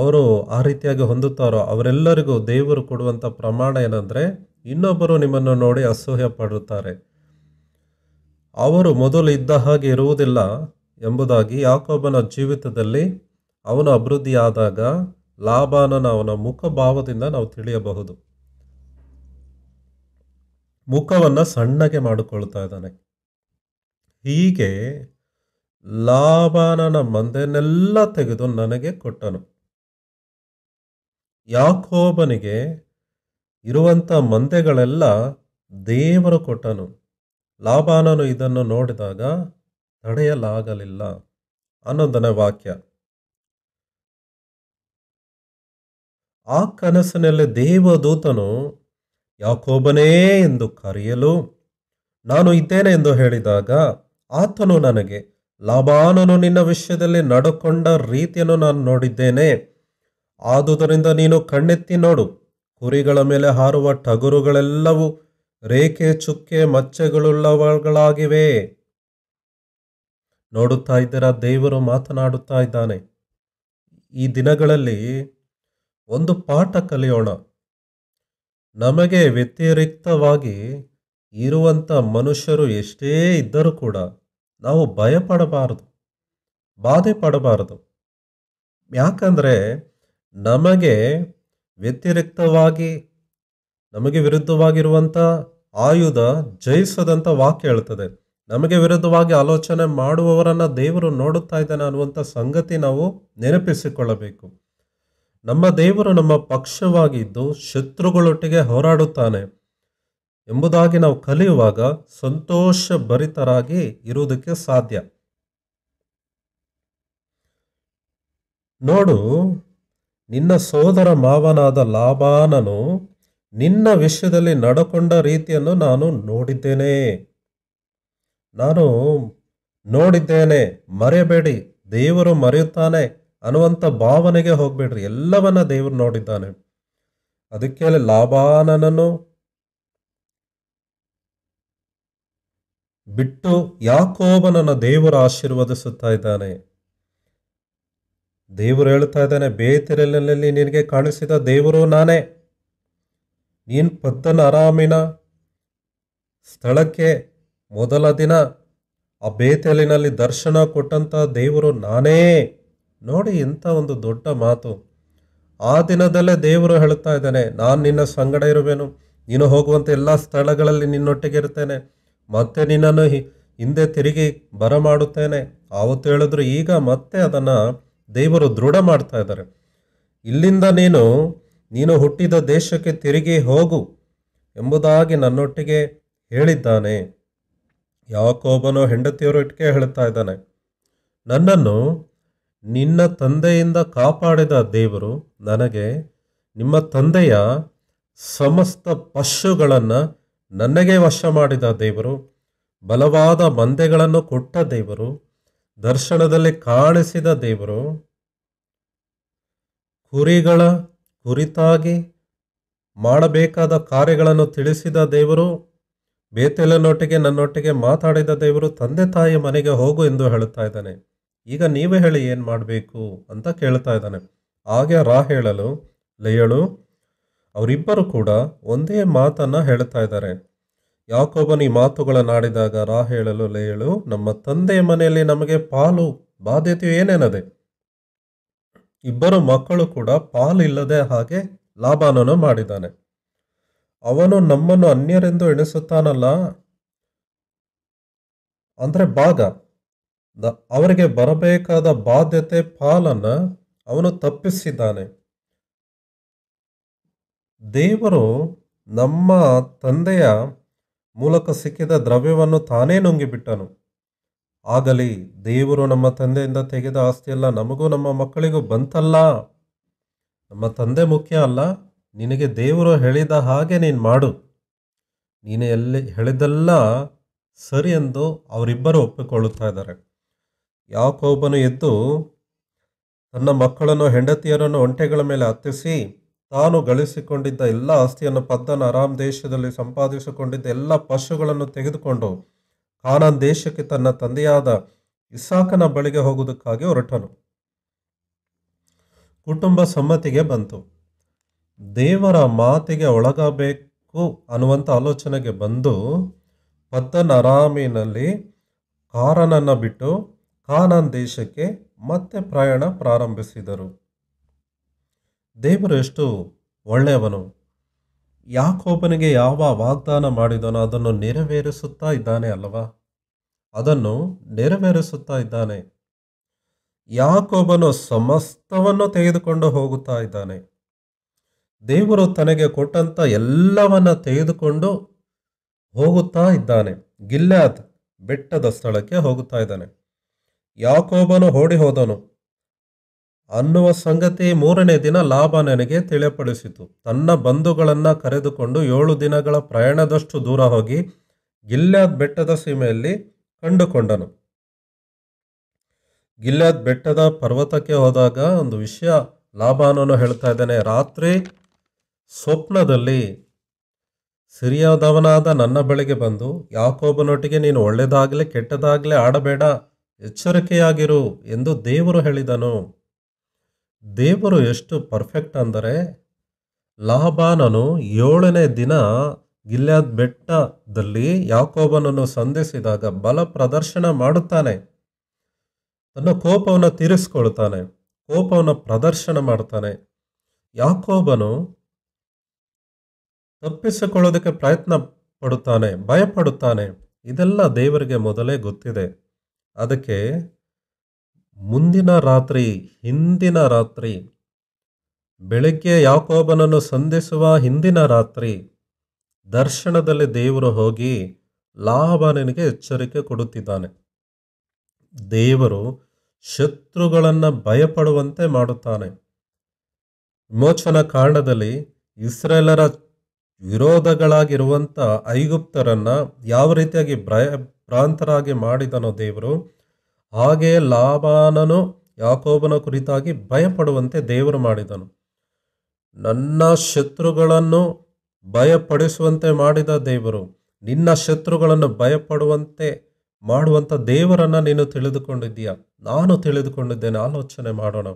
ಅವರು ಆ ರೀತಿಯಾಗಿ ಹೊಂದುತ್ತಾರೋ ಅವರೆಲ್ಲರಿಗೂ ದೇವರು ಕೊಡುವಂಥ ಪ್ರಮಾಣ ಏನಂದರೆ ಇನ್ನೊಬ್ಬರು ನಿಮ್ಮನ್ನು ನೋಡಿ ಅಸಹ್ಯ ಪಡುತ್ತಾರೆ ಅವರು ಮೊದಲು ಇದ್ದ ಹಾಗೆ ಇರುವುದಿಲ್ಲ ಎಂಬುದಾಗಿ ಯಾಕೋಬನ ಜೀವಿತದಲ್ಲಿ ಅವನ ಅಭಿವೃದ್ಧಿಯಾದಾಗ ಲಾಭಾನನ ಅವನ ಮುಖಭಾವದಿಂದ ನಾವು ತಿಳಿಯಬಹುದು ಮುಖವನ್ನು ಸಣ್ಣಗೆ ಮಾಡಿಕೊಳ್ತಾ ಇದ್ದಾನೆ ಹೀಗೆ ಲಾಭಾನನ ಮಂದೆನೆಲ್ಲ ತೆಗೆದು ನನಗೆ ಕೊಟ್ಟನು ಯಾಕೋಬನಿಗೆ ಇರುವಂಥ ಮಂದೆಗಳೆಲ್ಲ ದೇವರು ಕೊಟ್ಟನು ಲಾಭಾನನು ಇದನ್ನು ನೋಡಿದಾಗ ತಡೆಯಲಾಗಲಿಲ್ಲ ಹನ್ನೊಂದನೇ ವಾಕ್ಯ ಆ ಕನಸಿನಲ್ಲಿ ದೇವದೂತನು ಯಾಕೋಬನೇ ಎಂದು ಕರೆಯಲು ನಾನು ಇದ್ದೇನೆ ಎಂದು ಹೇಳಿದಾಗ ಆತನು ನನಗೆ ಲಾಬಾನನು ನಿನ್ನ ವಿಷಯದಲ್ಲಿ ನಡಕೊಂಡ ರೀತಿಯನ್ನು ನಾನು ನೋಡಿದ್ದೇನೆ ಆದುದರಿಂದ ನೀನು ಕಣ್ಣೆತ್ತಿ ನೋಡು ಕುರಿಗಳ ಮೇಲೆ ಹಾರುವ ಟಗರುಗಳೆಲ್ಲವೂ ರೇಖೆ ಚುಕ್ಕೆ ಮಚ್ಚೆಗಳುಳ್ಳವಗಳಾಗಿವೆ ನೋಡುತ್ತಾ ಇದ್ದೀರ ದೇವರು ಮಾತನಾಡುತ್ತಾ ಇದ್ದಾನೆ ಈ ದಿನಗಳಲ್ಲಿ ಒಂದು ಪಾಠ ಕಲಿಯೋಣ ನಮಗೆ ವ್ಯತಿರಿಕ್ತವಾಗಿ ಇರುವಂಥ ಮನುಷ್ಯರು ಎಷ್ಟೇ ಇದ್ದರೂ ಕೂಡ ನಾವು ಭಯಪಡಬಾರದು ಬಾಧೆ ಪಡಬಾರದು ಯಾಕಂದರೆ ನಮಗೆ ವ್ಯತಿರಿಕ್ತವಾಗಿ ನಮಗೆ ವಿರುದ್ಧವಾಗಿರುವಂಥ ಆಯುಧ ಜಯಿಸದಂತ ವಾಕ್ಯ ಹೇಳ್ತದೆ ನಮಗೆ ವಿರುದ್ಧವಾಗಿ ಆಲೋಚನೆ ಮಾಡುವವರನ್ನ ದೇವರು ನೋಡುತ್ತಾ ಇದ್ದಾನೆ ಅನ್ನುವಂಥ ಸಂಗತಿ ನಾವು ನೆನಪಿಸಿಕೊಳ್ಳಬೇಕು ನಮ್ಮ ದೇವರು ನಮ್ಮ ಪಕ್ಷವಾಗಿದ್ದು ಶತ್ರುಗಳೊಟ್ಟಿಗೆ ಹೋರಾಡುತ್ತಾನೆ ಎಂಬುದಾಗಿ ನಾವು ಕಲಿಯುವಾಗ ಸಂತೋಷ ಭರಿತರಾಗಿ ಇರುವುದಕ್ಕೆ ಸಾಧ್ಯ ನೋಡು ನಿನ್ನ ಸೋದರ ಮಾವನಾದ ಲಾಭಾನನು ನಿನ್ನ ವಿಷಯದಲ್ಲಿ ನಡಕೊಂಡ ರೀತಿಯನ್ನು ನಾನು ನೋಡಿದ್ದೇನೆ ನಾನು ನೋಡಿದ್ದೇನೆ ಮರೆಯಬೇಡಿ ದೇವರು ಮರೆಯುತ್ತಾನೆ ಅನ್ನುವಂಥ ಭಾವನೆಗೆ ಹೋಗಬೇಡ್ರಿ ಎಲ್ಲವನ್ನ ದೇವರು ನೋಡಿದ್ದಾನೆ ಅದಕ್ಕೆ ಲಾಭಾನನನ್ನು ಬಿಟ್ಟು ಯಾಕೋಬನನ್ನು ದೇವರು ಆಶೀರ್ವದಿಸುತ್ತಾ ಇದ್ದಾನೆ ದೇವರು ಹೇಳ್ತಾ ಇದ್ದಾನೆ ಬೇತಿರಲಿನಲ್ಲಿ ನಿನಗೆ ಕಾಣಿಸಿದ ದೇವರು ನಾನೇ ನೀನು ಪತ್ತನ ಆರಾಮಿನ ಸ್ಥಳಕ್ಕೆ ಮೊದಲ ದಿನ ಆ ಬೇತಲಿನಲ್ಲಿ ದರ್ಶನ ಕೊಟ್ಟಂಥ ದೇವರು ನಾನೇ ನೋಡಿ ಇಂಥ ಒಂದು ದೊಡ್ಡ ಮಾತು ಆ ದಿನದಲ್ಲೇ ದೇವರು ಹೇಳ್ತಾ ಇದ್ದಾನೆ ನಾನು ನಿನ್ನ ಸಂಗಡ ಇರುವೆನು ನೀನು ಹೋಗುವಂಥ ಎಲ್ಲ ಸ್ಥಳಗಳಲ್ಲಿ ನಿನ್ನೊಟ್ಟಿಗೆ ಇರ್ತೇನೆ ಮತ್ತೆ ನಿನ್ನನ್ನು ಹಿಂದೆ ತಿರುಗಿ ಬರಮಾಡುತ್ತೇನೆ ಆವತ್ತು ಹೇಳಿದ್ರು ಈಗ ಮತ್ತೆ ಅದನ್ನು ದೇವರು ದೃಢ ಮಾಡ್ತಾ ಇದ್ದಾರೆ ಇಲ್ಲಿಂದ ನೀನು ನೀನು ಹುಟ್ಟಿದ ದೇಶಕ್ಕೆ ತಿರುಗಿ ಹೋಗು ಎಂಬುದಾಗಿ ನನ್ನೊಟ್ಟಿಗೆ ಹೇಳಿದ್ದಾನೆ ಯಾಕೋಬನು ಇಟ್ಟಿಗೆ ಹೇಳ್ತಾ ಇದ್ದಾನೆ ನನ್ನನ್ನು ನಿನ್ನ ತಂದೆಯಿಂದ ಕಾಪಾಡಿದ ದೇವರು ನನಗೆ ನಿಮ್ಮ ತಂದೆಯ ಸಮಸ್ತ ಪಶುಗಳನ್ನು ನನಗೆ ವಶ ಮಾಡಿದ ದೇವರು ಬಲವಾದ ಮಂದೆಗಳನ್ನು ಕೊಟ್ಟ ದೇವರು ದರ್ಶನದಲ್ಲಿ ಕಾಣಿಸಿದ ದೇವರು ಕುರಿಗಳ ಕುರಿತಾಗಿ ಮಾಡಬೇಕಾದ ಕಾರ್ಯಗಳನ್ನು ತಿಳಿಸಿದ ದೇವರು ಬೇತೆಲನೊಟ್ಟಿಗೆ ನನ್ನೊಟ್ಟಿಗೆ ಮಾತಾಡಿದ ದೇವರು ತಂದೆ ತಾಯಿ ಮನೆಗೆ ಹೋಗು ಎಂದು ಹೇಳುತ್ತಾ ಇದ್ದಾನೆ ಈಗ ನೀವೇ ಹೇಳಿ ಏನು ಮಾಡಬೇಕು ಅಂತ ಕೇಳ್ತಾ ಇದ್ದಾನೆ ಹಾಗೆ ರಾ ಹೇಳಲು ಲೇಯಳು ಅವರಿಬ್ಬರು ಕೂಡ ಒಂದೇ ಮಾತನ್ನು ಹೇಳ್ತಾ ಇದ್ದಾರೆ ಯಾಕೋಬನ ಈ ಮಾತುಗಳನ್ನಾಡಿದಾಗ ರಾ ಹೇಳಲು ಲೇಯಳು ನಮ್ಮ ತಂದೆಯ ಮನೆಯಲ್ಲಿ ನಮಗೆ ಪಾಲು ಬಾಧ್ಯತೆಯು ಏನೇನದೆ ಇಬ್ಬರು ಮಕ್ಕಳು ಕೂಡ ಪಾಲಿಲ್ಲದೆ ಹಾಗೆ ಲಾಭಾನನು ಮಾಡಿದ್ದಾನೆ ಅವನು ನಮ್ಮನ್ನು ಅನ್ಯರೆಂದು ಎಣಿಸುತ್ತಾನಲ್ಲ ಅಂದರೆ ಭಾಗ ಅವರಿಗೆ ಬರಬೇಕಾದ ಬಾಧ್ಯತೆ ಪಾಲನ್ನು ಅವನು ತಪ್ಪಿಸಿದ್ದಾನೆ ದೇವರು ನಮ್ಮ ತಂದೆಯ ಮೂಲಕ ಸಿಕ್ಕಿದ ದ್ರವ್ಯವನ್ನು ತಾನೇ ನುಂಗಿಬಿಟ್ಟನು ಆಗಲಿ ದೇವರು ನಮ್ಮ ತಂದೆಯಿಂದ ತೆಗೆದ ಆಸ್ತಿಯೆಲ್ಲ ನಮಗೂ ನಮ್ಮ ಮಕ್ಕಳಿಗೂ ಬಂತಲ್ಲ ನಮ್ಮ ತಂದೆ ಮುಖ್ಯ ಅಲ್ಲ ನಿನಗೆ ದೇವರು ಹೇಳಿದ ಹಾಗೆ ನೀನು ಮಾಡು ನೀನು ಎಲ್ಲಿ ಹೇಳಿದೆಲ್ಲ ಸರಿ ಎಂದು ಅವರಿಬ್ಬರು ಒಪ್ಪಿಕೊಳ್ಳುತ್ತಾ ಇದ್ದಾರೆ ಯಾಕೋಬನು ಎದ್ದು ತನ್ನ ಮಕ್ಕಳನ್ನು ಹೆಂಡತಿಯರನ್ನು ಒಂಟೆಗಳ ಮೇಲೆ ಹತ್ತಿಸಿ ತಾನು ಗಳಿಸಿಕೊಂಡಿದ್ದ ಎಲ್ಲ ಆಸ್ತಿಯನ್ನು ಪದ್ದನ ಆರಾಮ್ ದೇಶದಲ್ಲಿ ಸಂಪಾದಿಸಿಕೊಂಡಿದ್ದ ಎಲ್ಲ ಪಶುಗಳನ್ನು ತೆಗೆದುಕೊಂಡು ಕಾನಾನ್ ದೇಶಕ್ಕೆ ತನ್ನ ತಂದೆಯಾದ ಇಸಾಕನ ಬಳಿಗೆ ಹೋಗುವುದಕ್ಕಾಗಿ ಹೊರಟನು ಕುಟುಂಬ ಸಮ್ಮತಿಗೆ ಬಂತು ದೇವರ ಮಾತಿಗೆ ಒಳಗಬೇಕು ಅನ್ನುವಂಥ ಆಲೋಚನೆಗೆ ಬಂದು ಪದ್ದನ್ ಅರಾಮಿನಲ್ಲಿ ಕಾರನನ್ನು ಬಿಟ್ಟು ಕಾನಾನ್ ದೇಶಕ್ಕೆ ಮತ್ತೆ ಪ್ರಯಾಣ ಪ್ರಾರಂಭಿಸಿದರು ದೇವರು ಎಷ್ಟು ಒಳ್ಳೆಯವನು ಯಾಕೋಬನಿಗೆ ಯಾವ ವಾಗ್ದಾನ ಮಾಡಿದನೋ ಅದನ್ನು ನೆರವೇರಿಸುತ್ತಾ ಇದ್ದಾನೆ ಅಲ್ಲವಾ ಅದನ್ನು ನೆರವೇರಿಸುತ್ತಾ ಇದ್ದಾನೆ ಯಾಕೋಬನು ಸಮಸ್ತವನ್ನು ತೆಗೆದುಕೊಂಡು ಹೋಗುತ್ತಾ ಇದ್ದಾನೆ ದೇವರು ತನಗೆ ಕೊಟ್ಟಂಥ ಎಲ್ಲವನ್ನ ತೆಗೆದುಕೊಂಡು ಹೋಗುತ್ತಾ ಇದ್ದಾನೆ ಗಿಲ್ಲಾತ್ ಬೆಟ್ಟದ ಸ್ಥಳಕ್ಕೆ ಹೋಗುತ್ತಾ ಇದ್ದಾನೆ ಯಾಕೋಬನು ಓಡಿ ಹೋದನು ಅನ್ನುವ ಸಂಗತಿ ಮೂರನೇ ದಿನ ಲಾಭ ನನಗೆ ತಿಳಿಯಪಡಿಸಿತು ತನ್ನ ಬಂಧುಗಳನ್ನು ಕರೆದುಕೊಂಡು ಏಳು ದಿನಗಳ ಪ್ರಯಾಣದಷ್ಟು ದೂರ ಹೋಗಿ ಗಿಲ್ಯಾದ್ ಬೆಟ್ಟದ ಸೀಮೆಯಲ್ಲಿ ಕಂಡುಕೊಂಡನು ಗಿಲ್ಯಾದ್ ಬೆಟ್ಟದ ಪರ್ವತಕ್ಕೆ ಹೋದಾಗ ಒಂದು ವಿಷಯ ಲಾಭಾನನು ಹೇಳ್ತಾ ಇದ್ದಾನೆ ರಾತ್ರಿ ಸ್ವಪ್ನದಲ್ಲಿ ಸಿರಿಯಾದವನಾದ ನನ್ನ ಬಳಿಗೆ ಬಂದು ಯಾಕೋಬನೊಟ್ಟಿಗೆ ನೀನು ಒಳ್ಳೆಯದಾಗಲಿ ಕೆಟ್ಟದಾಗಲಿ ಆಡಬೇಡ ಎಚ್ಚರಿಕೆಯಾಗಿರು ಎಂದು ದೇವರು ಹೇಳಿದನು ದೇವರು ಎಷ್ಟು ಪರ್ಫೆಕ್ಟ್ ಅಂದರೆ ಲಾಭಾನನು ಏಳನೇ ದಿನ ಗಿಲ್ಯಾದ್ ಬೆಟ್ಟದಲ್ಲಿ ಯಾಕೋಬನನ್ನು ಸಂಧಿಸಿದಾಗ ಬಲ ಪ್ರದರ್ಶನ ಮಾಡುತ್ತಾನೆ ತನ್ನ ಕೋಪವನ್ನು ತೀರಿಸ್ಕೊಳ್ತಾನೆ ಕೋಪವನ್ನು ಪ್ರದರ್ಶನ ಮಾಡ್ತಾನೆ ಯಾಕೋಬನು ತಪ್ಪಿಸಿಕೊಳ್ಳೋದಕ್ಕೆ ಪ್ರಯತ್ನ ಪಡುತ್ತಾನೆ ಭಯಪಡುತ್ತಾನೆ ಇದೆಲ್ಲ ದೇವರಿಗೆ ಮೊದಲೇ ಗೊತ್ತಿದೆ ಅದಕ್ಕೆ ಮುಂದಿನ ರಾತ್ರಿ ಹಿಂದಿನ ರಾತ್ರಿ ಬೆಳಗ್ಗೆ ಯಾಕೋಬನನ್ನು ಸಂಧಿಸುವ ಹಿಂದಿನ ರಾತ್ರಿ ದರ್ಶನದಲ್ಲಿ ದೇವರು ಹೋಗಿ ಲಾಭನಿಗೆ ಎಚ್ಚರಿಕೆ ಕೊಡುತ್ತಿದ್ದಾನೆ ದೇವರು ಶತ್ರುಗಳನ್ನು ಭಯಪಡುವಂತೆ ಮಾಡುತ್ತಾನೆ ವಿಮೋಚನ ಕಾರಣದಲ್ಲಿ ಇಸ್ರೇಲರ ವಿರೋಧಗಳಾಗಿರುವಂಥ ಐಗುಪ್ತರನ್ನು ಯಾವ ರೀತಿಯಾಗಿ ಭ್ರಯ ಪ್ರಾಂತರಾಗಿ ಮಾಡಿದನೋ ದೇವರು ಹಾಗೆಯೇ ಲಾಭಾನನು ಯಾಕೋಬನ ಕುರಿತಾಗಿ ಭಯಪಡುವಂತೆ ದೇವರು ಮಾಡಿದನು ನನ್ನ ಶತ್ರುಗಳನ್ನು ಭಯಪಡಿಸುವಂತೆ ಮಾಡಿದ ದೇವರು ನಿನ್ನ ಶತ್ರುಗಳನ್ನು ಭಯಪಡುವಂತೆ ಮಾಡುವಂಥ ದೇವರನ್ನು ನೀನು ತಿಳಿದುಕೊಂಡಿದ್ದೀಯ ನಾನು ತಿಳಿದುಕೊಂಡಿದ್ದೇನೆ ಆಲೋಚನೆ ಮಾಡೋಣ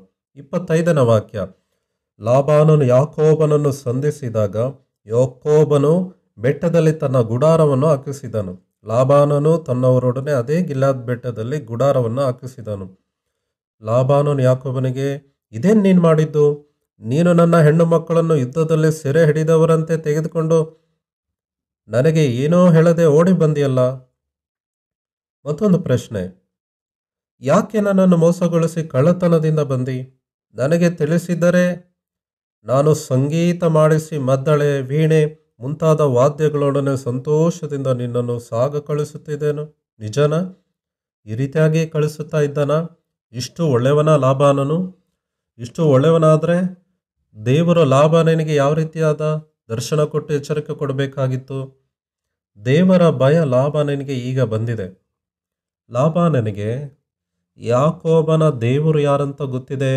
ಇಪ್ಪತ್ತೈದನೇ ವಾಕ್ಯ ಲಾಭಾನನು ಯಾಕೋಬನನ್ನು ಸಂಧಿಸಿದಾಗ ಯಾಕೋಬನು ಬೆಟ್ಟದಲ್ಲಿ ತನ್ನ ಗುಡಾರವನ್ನು ಹಾಕಿಸಿದನು ಲಾಬಾನನು ತನ್ನವರೊಡನೆ ಅದೇ ಗಿಲಾದ್ ಬೆಟ್ಟದಲ್ಲಿ ಗುಡಾರವನ್ನು ಹಾಕಿಸಿದನು ಲಾಬಾನನು ಯಾಕೋಬನಿಗೆ ಇದೇನು ನೀನು ಮಾಡಿದ್ದು ನೀನು ನನ್ನ ಹೆಣ್ಣು ಮಕ್ಕಳನ್ನು ಯುದ್ಧದಲ್ಲಿ ಸೆರೆ ಹಿಡಿದವರಂತೆ ತೆಗೆದುಕೊಂಡು ನನಗೆ ಏನೋ ಹೇಳದೆ ಓಡಿ ಬಂದಿಯಲ್ಲ ಮತ್ತೊಂದು ಪ್ರಶ್ನೆ ಯಾಕೆ ನನ್ನನ್ನು ಮೋಸಗೊಳಿಸಿ ಕಳ್ಳತನದಿಂದ ಬಂದಿ ನನಗೆ ತಿಳಿಸಿದ್ದರೆ ನಾನು ಸಂಗೀತ ಮಾಡಿಸಿ ಮದ್ದಳೆ ವೀಣೆ ಮುಂತಾದ ವಾದ್ಯಗಳೊಡನೆ ಸಂತೋಷದಿಂದ ನಿನ್ನನ್ನು ಸಾಗ ಕಳಿಸುತ್ತಿದ್ದೇನು ನಿಜನ ಈ ರೀತಿಯಾಗಿ ಕಳಿಸುತ್ತಾ ಇದ್ದಾನ ಇಷ್ಟು ಒಳ್ಳೆಯವನ ಲಾಭನನು ಇಷ್ಟು ಒಳ್ಳೆಯವನಾದರೆ ದೇವರ ಲಾಭ ನಿನಗೆ ಯಾವ ರೀತಿಯಾದ ದರ್ಶನ ಕೊಟ್ಟು ಎಚ್ಚರಿಕೆ ಕೊಡಬೇಕಾಗಿತ್ತು ದೇವರ ಭಯ ಲಾಭ ನಿನಗೆ ಈಗ ಬಂದಿದೆ ಲಾಭ ನನಗೆ ಯಾಕೋಬನ ದೇವರು ಯಾರಂತ ಗೊತ್ತಿದೆ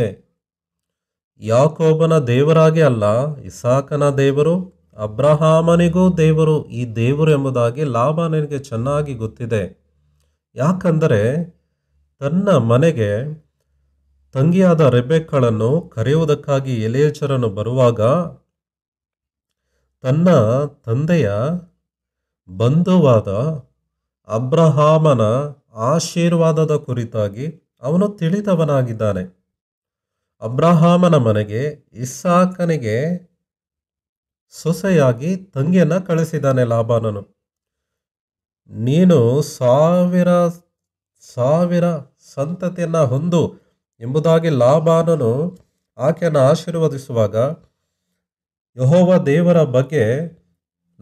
ಯಾಕೋಬನ ದೇವರಾಗಿ ಅಲ್ಲ ಇಸಾಕನ ದೇವರು ಅಬ್ರಹಾಮನಿಗೂ ದೇವರು ಈ ದೇವರು ಎಂಬುದಾಗಿ ಲಾಬಾನನಿಗೆ ಚೆನ್ನಾಗಿ ಗೊತ್ತಿದೆ ಯಾಕಂದರೆ ತನ್ನ ಮನೆಗೆ ತಂಗಿಯಾದ ರೆಬೆಕ್ಕಳನ್ನು ಕರೆಯುವುದಕ್ಕಾಗಿ ಎಲೆಯಚರನ್ನು ಬರುವಾಗ ತನ್ನ ತಂದೆಯ ಬಂಧುವಾದ ಅಬ್ರಹಾಮನ ಆಶೀರ್ವಾದದ ಕುರಿತಾಗಿ ಅವನು ತಿಳಿದವನಾಗಿದ್ದಾನೆ ಅಬ್ರಹಾಮನ ಮನೆಗೆ ಇಸ್ಸಾಕನಿಗೆ ಸೊಸೆಯಾಗಿ ತಂಗಿಯನ್ನ ಕಳಿಸಿದ್ದಾನೆ ಲಾಭಾನನು ನೀನು ಸಾವಿರ ಸಾವಿರ ಸಂತತಿಯನ್ನು ಹೊಂದು ಎಂಬುದಾಗಿ ಲಾಭಾನನು ಆಕೆಯನ್ನು ಆಶೀರ್ವದಿಸುವಾಗ ಯಹೋವ ದೇವರ ಬಗ್ಗೆ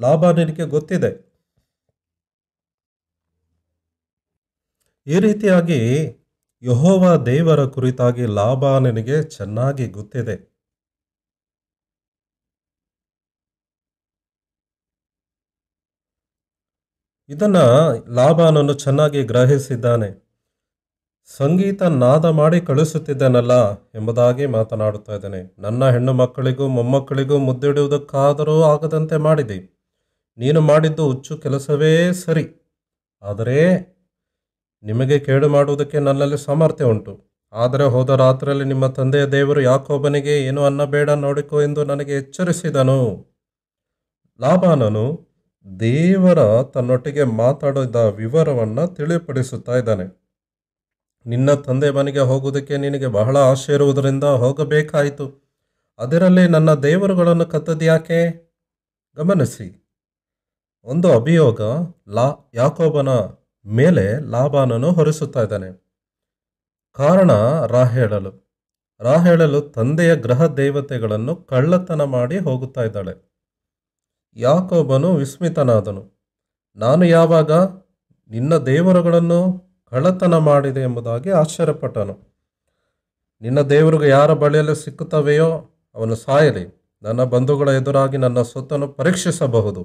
ಲಾಭಾನನಿಗೆ ಗೊತ್ತಿದೆ ಈ ರೀತಿಯಾಗಿ ಯಹೋವ ದೇವರ ಕುರಿತಾಗಿ ಲಾಭಾನನಿಗೆ ಚೆನ್ನಾಗಿ ಗೊತ್ತಿದೆ ಇದನ್ನು ಲಾಭಾನನು ಚೆನ್ನಾಗಿ ಗ್ರಹಿಸಿದ್ದಾನೆ ಸಂಗೀತ ನಾದ ಮಾಡಿ ಕಳಿಸುತ್ತಿದ್ದೇನಲ್ಲ ಎಂಬುದಾಗಿ ಮಾತನಾಡುತ್ತಾ ಇದ್ದಾನೆ ನನ್ನ ಹೆಣ್ಣು ಮಕ್ಕಳಿಗೂ ಮೊಮ್ಮಕ್ಕಳಿಗೂ ಮುದ್ದಿಡುವುದಕ್ಕಾದರೂ ಆಗದಂತೆ ಮಾಡಿದೆ ನೀನು ಮಾಡಿದ್ದು ಹುಚ್ಚು ಕೆಲಸವೇ ಸರಿ ಆದರೆ ನಿಮಗೆ ಕೇಡು ಮಾಡುವುದಕ್ಕೆ ನನ್ನಲ್ಲಿ ಸಾಮರ್ಥ್ಯ ಉಂಟು ಆದರೆ ಹೋದ ರಾತ್ರಿಯಲ್ಲಿ ನಿಮ್ಮ ತಂದೆಯ ದೇವರು ಯಾಕೋಬನಿಗೆ ಏನು ಅನ್ನಬೇಡ ನೋಡಿಕೋ ಎಂದು ನನಗೆ ಎಚ್ಚರಿಸಿದನು ಲಾಭನನು ದೇವರ ತನ್ನೊಟ್ಟಿಗೆ ಮಾತಾಡಿದ ವಿವರವನ್ನು ತಿಳಿಪಡಿಸುತ್ತಾ ಇದ್ದಾನೆ ನಿನ್ನ ತಂದೆ ಮನೆಗೆ ಹೋಗುವುದಕ್ಕೆ ನಿನಗೆ ಬಹಳ ಆಶೆ ಇರುವುದರಿಂದ ಹೋಗಬೇಕಾಯಿತು ಅದರಲ್ಲಿ ನನ್ನ ದೇವರುಗಳನ್ನು ಕತ್ತದ್ಯಾಕೆ ಯಾಕೆ ಗಮನಿಸಿ ಒಂದು ಅಭಿಯೋಗ ಲಾ ಯಾಕೋಬನ ಮೇಲೆ ಲಾಭಾನನ್ನು ಹೊರಿಸುತ್ತಾ ಇದ್ದಾನೆ ಕಾರಣ ರಾ ಹೇಳಲು ಹೇಳಲು ತಂದೆಯ ಗ್ರಹ ದೇವತೆಗಳನ್ನು ಕಳ್ಳತನ ಮಾಡಿ ಹೋಗುತ್ತಾ ಇದ್ದಾಳೆ ಯಾಕೋಬನು ವಿಸ್ಮಿತನಾದನು ನಾನು ಯಾವಾಗ ನಿನ್ನ ದೇವರುಗಳನ್ನು ಕಳ್ಳತನ ಮಾಡಿದೆ ಎಂಬುದಾಗಿ ಆಶ್ಚರ್ಯಪಟ್ಟನು ನಿನ್ನ ದೇವರಿಗೆ ಯಾರ ಬಳಿಯಲ್ಲಿ ಸಿಕ್ಕುತ್ತವೆಯೋ ಅವನು ಸಾಯಲಿ ನನ್ನ ಬಂಧುಗಳ ಎದುರಾಗಿ ನನ್ನ ಸೊತ್ತನ್ನು ಪರೀಕ್ಷಿಸಬಹುದು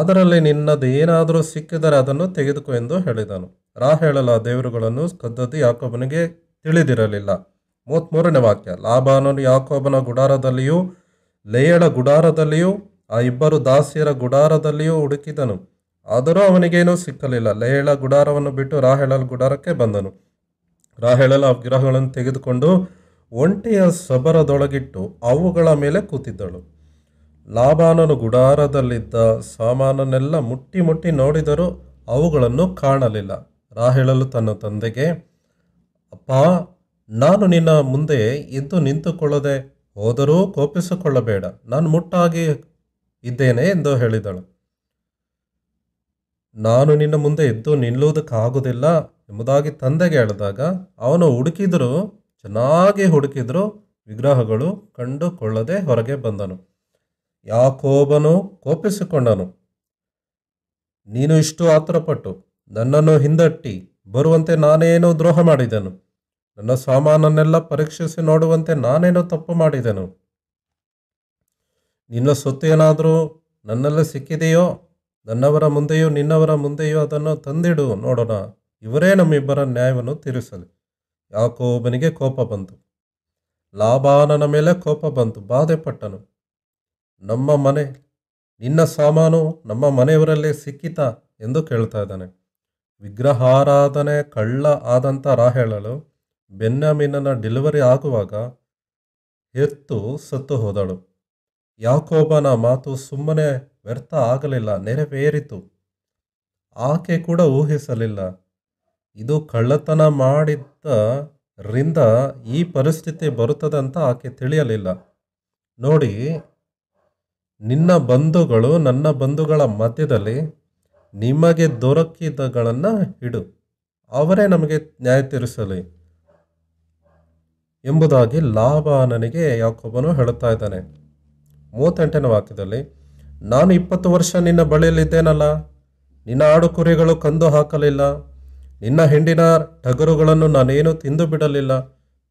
ಅದರಲ್ಲಿ ನಿನ್ನದು ಏನಾದರೂ ಸಿಕ್ಕಿದರೆ ಅದನ್ನು ತೆಗೆದುಕೊ ಎಂದು ಹೇಳಿದನು ರಾ ರಾಹೇಳಲ ದೇವರುಗಳನ್ನು ಕದ್ದದ್ದು ಯಾಕೋಬನಿಗೆ ತಿಳಿದಿರಲಿಲ್ಲ ಮೂರನೇ ವಾಕ್ಯ ಲಾಭಾನನು ಯಾಕೋಬನ ಗುಡಾರದಲ್ಲಿಯೂ ಲೇಯಳ ಗುಡಾರದಲ್ಲಿಯೂ ಆ ಇಬ್ಬರು ದಾಸಿಯರ ಗುಡಾರದಲ್ಲಿಯೂ ಹುಡುಕಿದನು ಆದರೂ ಅವನಿಗೇನೂ ಸಿಕ್ಕಲಿಲ್ಲ ಲೇಹಳ ಗುಡಾರವನ್ನು ಬಿಟ್ಟು ರಾಹೆಳಲ್ ಗುಡಾರಕ್ಕೆ ಬಂದನು ರಾಹೇಳಲ್ ಆ ವಿಗ್ರಹಗಳನ್ನು ತೆಗೆದುಕೊಂಡು ಒಂಟಿಯ ಸಬರದೊಳಗಿಟ್ಟು ಅವುಗಳ ಮೇಲೆ ಕೂತಿದ್ದಳು ಲಾಭಾನನು ಗುಡಾರದಲ್ಲಿದ್ದ ಸಾಮಾನನ್ನೆಲ್ಲ ಮುಟ್ಟಿ ಮುಟ್ಟಿ ನೋಡಿದರೂ ಅವುಗಳನ್ನು ಕಾಣಲಿಲ್ಲ ರಾಹೆಳಲು ತನ್ನ ತಂದೆಗೆ ಅಪ್ಪ ನಾನು ನಿನ್ನ ಮುಂದೆ ಎದ್ದು ನಿಂತುಕೊಳ್ಳದೆ ಹೋದರೂ ಕೋಪಿಸಿಕೊಳ್ಳಬೇಡ ನಾನು ಮುಟ್ಟಾಗಿ ಇದ್ದೇನೆ ಎಂದು ಹೇಳಿದಳು ನಾನು ನಿನ್ನ ಮುಂದೆ ಎದ್ದು ನಿಲ್ಲುವುದಕ್ಕಾಗುವುದಿಲ್ಲ ಎಂಬುದಾಗಿ ತಂದೆಗೆ ಹೇಳಿದಾಗ ಅವನು ಹುಡುಕಿದರೂ ಚೆನ್ನಾಗಿ ಹುಡುಕಿದ್ರು ವಿಗ್ರಹಗಳು ಕಂಡುಕೊಳ್ಳದೆ ಹೊರಗೆ ಬಂದನು ಯಾಕೋಬನು ಕೋಪಿಸಿಕೊಂಡನು ನೀನು ಇಷ್ಟು ಆತುರಪಟ್ಟು ನನ್ನನ್ನು ಹಿಂದಟ್ಟಿ ಬರುವಂತೆ ನಾನೇನೋ ದ್ರೋಹ ಮಾಡಿದೆನು ನನ್ನ ಸಾಮಾನನ್ನೆಲ್ಲ ಪರೀಕ್ಷಿಸಿ ನೋಡುವಂತೆ ನಾನೇನೋ ತಪ್ಪು ಮಾಡಿದೆನು ನಿನ್ನ ಸೊತ್ತು ಏನಾದರೂ ನನ್ನಲ್ಲೇ ಸಿಕ್ಕಿದೆಯೋ ನನ್ನವರ ಮುಂದೆಯೋ ನಿನ್ನವರ ಮುಂದೆಯೋ ಅದನ್ನು ತಂದಿಡು ನೋಡೋಣ ಇವರೇ ನಮ್ಮಿಬ್ಬರ ನ್ಯಾಯವನ್ನು ತೀರಿಸಲಿ ಯಾಕೋಬನಿಗೆ ಕೋಪ ಬಂತು ಲಾಭಾನನ ಮೇಲೆ ಕೋಪ ಬಂತು ಬಾಧೆ ಪಟ್ಟನು ನಮ್ಮ ಮನೆ ನಿನ್ನ ಸಾಮಾನು ನಮ್ಮ ಮನೆಯವರಲ್ಲಿ ಸಿಕ್ಕಿತ ಎಂದು ಕೇಳ್ತಾ ಇದ್ದಾನೆ ವಿಗ್ರಹಾರಾಧನೆ ಕಳ್ಳ ಆದಂಥ ರಾಹೇಳಲು ಬೆನ್ನಮೀನನ ಡೆಲಿವರಿ ಆಗುವಾಗ ಎತ್ತು ಸತ್ತು ಹೋದಳು ಯಾಕೋಬನ ಮಾತು ಸುಮ್ಮನೆ ವ್ಯರ್ಥ ಆಗಲಿಲ್ಲ ನೆರವೇರಿತು ಆಕೆ ಕೂಡ ಊಹಿಸಲಿಲ್ಲ ಇದು ಕಳ್ಳತನ ಮಾಡಿದ್ದರಿಂದ ಈ ಪರಿಸ್ಥಿತಿ ಬರುತ್ತದೆ ಅಂತ ಆಕೆ ತಿಳಿಯಲಿಲ್ಲ ನೋಡಿ ನಿನ್ನ ಬಂಧುಗಳು ನನ್ನ ಬಂಧುಗಳ ಮಧ್ಯದಲ್ಲಿ ನಿಮಗೆ ದೊರಕಿದಗಳನ್ನು ಹಿಡು ಅವರೇ ನಮಗೆ ನ್ಯಾಯ ತೀರಿಸಲಿ ಎಂಬುದಾಗಿ ಲಾಭ ನನಗೆ ಯಾಕೊಬ್ಬನು ಹೇಳುತ್ತಾ ಇದ್ದಾನೆ ಮೂವತ್ತೆಂಟನೇ ವಾಕ್ಯದಲ್ಲಿ ನಾನು ಇಪ್ಪತ್ತು ವರ್ಷ ನಿನ್ನ ಬಳಿಯಲ್ಲಿದ್ದೇನಲ್ಲ ನಿನ್ನ ಆಡು ಕುರಿಗಳು ಕಂದು ಹಾಕಲಿಲ್ಲ ನಿನ್ನ ಹೆಂಡಿನ ಟಗರುಗಳನ್ನು ನಾನೇನು ತಿಂದು ಬಿಡಲಿಲ್ಲ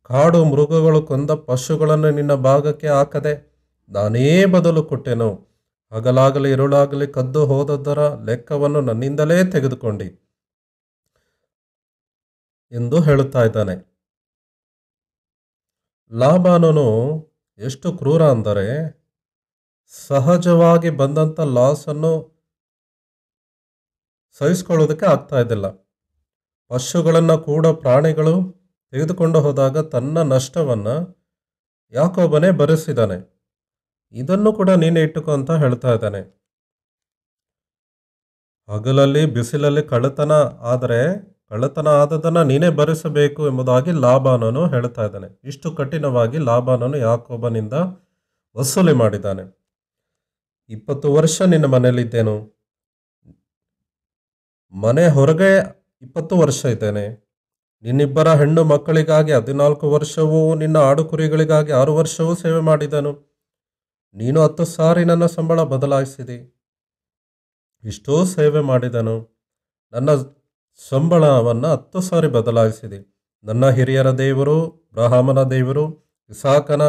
ಕಾಡು ಮೃಗಗಳು ಕೊಂದ ಪಶುಗಳನ್ನು ನಿನ್ನ ಭಾಗಕ್ಕೆ ಹಾಕದೆ ನಾನೇ ಬದಲು ಕೊಟ್ಟೆನು ಹಗಲಾಗಲಿ ಇರುಳಾಗಲಿ ಕದ್ದು ಹೋದದ್ದರ ಲೆಕ್ಕವನ್ನು ನನ್ನಿಂದಲೇ ತೆಗೆದುಕೊಂಡಿ ಎಂದು ಹೇಳುತ್ತಾ ಇದ್ದಾನೆ ಲಾಭಾನನು ಎಷ್ಟು ಕ್ರೂರ ಅಂದರೆ ಸಹಜವಾಗಿ ಬಂದಂಥ ಲಾಸನ್ನು ಸಹಿಸ್ಕೊಳ್ಳೋದಕ್ಕೆ ಆಗ್ತಾ ಇದ್ದಿಲ್ಲ ಪಶುಗಳನ್ನು ಕೂಡ ಪ್ರಾಣಿಗಳು ತೆಗೆದುಕೊಂಡು ಹೋದಾಗ ತನ್ನ ನಷ್ಟವನ್ನು ಯಾಕೋಬನೇ ಭರಿಸಿದ್ದಾನೆ ಇದನ್ನು ಕೂಡ ನೀನೇ ಇಟ್ಟುಕೊ ಅಂತ ಹೇಳ್ತಾ ಇದ್ದಾನೆ ಹಗಲಲ್ಲಿ ಬಿಸಿಲಲ್ಲಿ ಕಳ್ಳತನ ಆದರೆ ಕಳ್ಳತನ ಆದದನ್ನು ನೀನೇ ಭರಿಸಬೇಕು ಎಂಬುದಾಗಿ ಲಾಭಾನನು ಹೇಳ್ತಾ ಇದ್ದಾನೆ ಇಷ್ಟು ಕಠಿಣವಾಗಿ ಲಾಭಾನನು ಯಾಕೋಬನಿಂದ ವಸೂಲಿ ಮಾಡಿದ್ದಾನೆ ಇಪ್ಪತ್ತು ವರ್ಷ ನಿನ್ನ ಮನೆಯಲ್ಲಿದ್ದೇನು ಮನೆ ಹೊರಗೆ ಇಪ್ಪತ್ತು ವರ್ಷ ಇದ್ದೇನೆ ನಿನ್ನಿಬ್ಬರ ಹೆಣ್ಣು ಮಕ್ಕಳಿಗಾಗಿ ಹದಿನಾಲ್ಕು ವರ್ಷವೂ ನಿನ್ನ ಆಡುಕುರಿಗಳಿಗಾಗಿ ಆರು ವರ್ಷವೂ ಸೇವೆ ಮಾಡಿದನು ನೀನು ಹತ್ತು ಸಾರಿ ನನ್ನ ಸಂಬಳ ಬದಲಾಯಿಸಿದೆ ಇಷ್ಟೋ ಸೇವೆ ಮಾಡಿದನು ನನ್ನ ಸಂಬಳವನ್ನು ಹತ್ತು ಸಾರಿ ಬದಲಾಯಿಸಿದೆ ನನ್ನ ಹಿರಿಯರ ದೇವರು ಬ್ರಾಹ್ಮಣ ದೇವರು ಇಸಾಕನ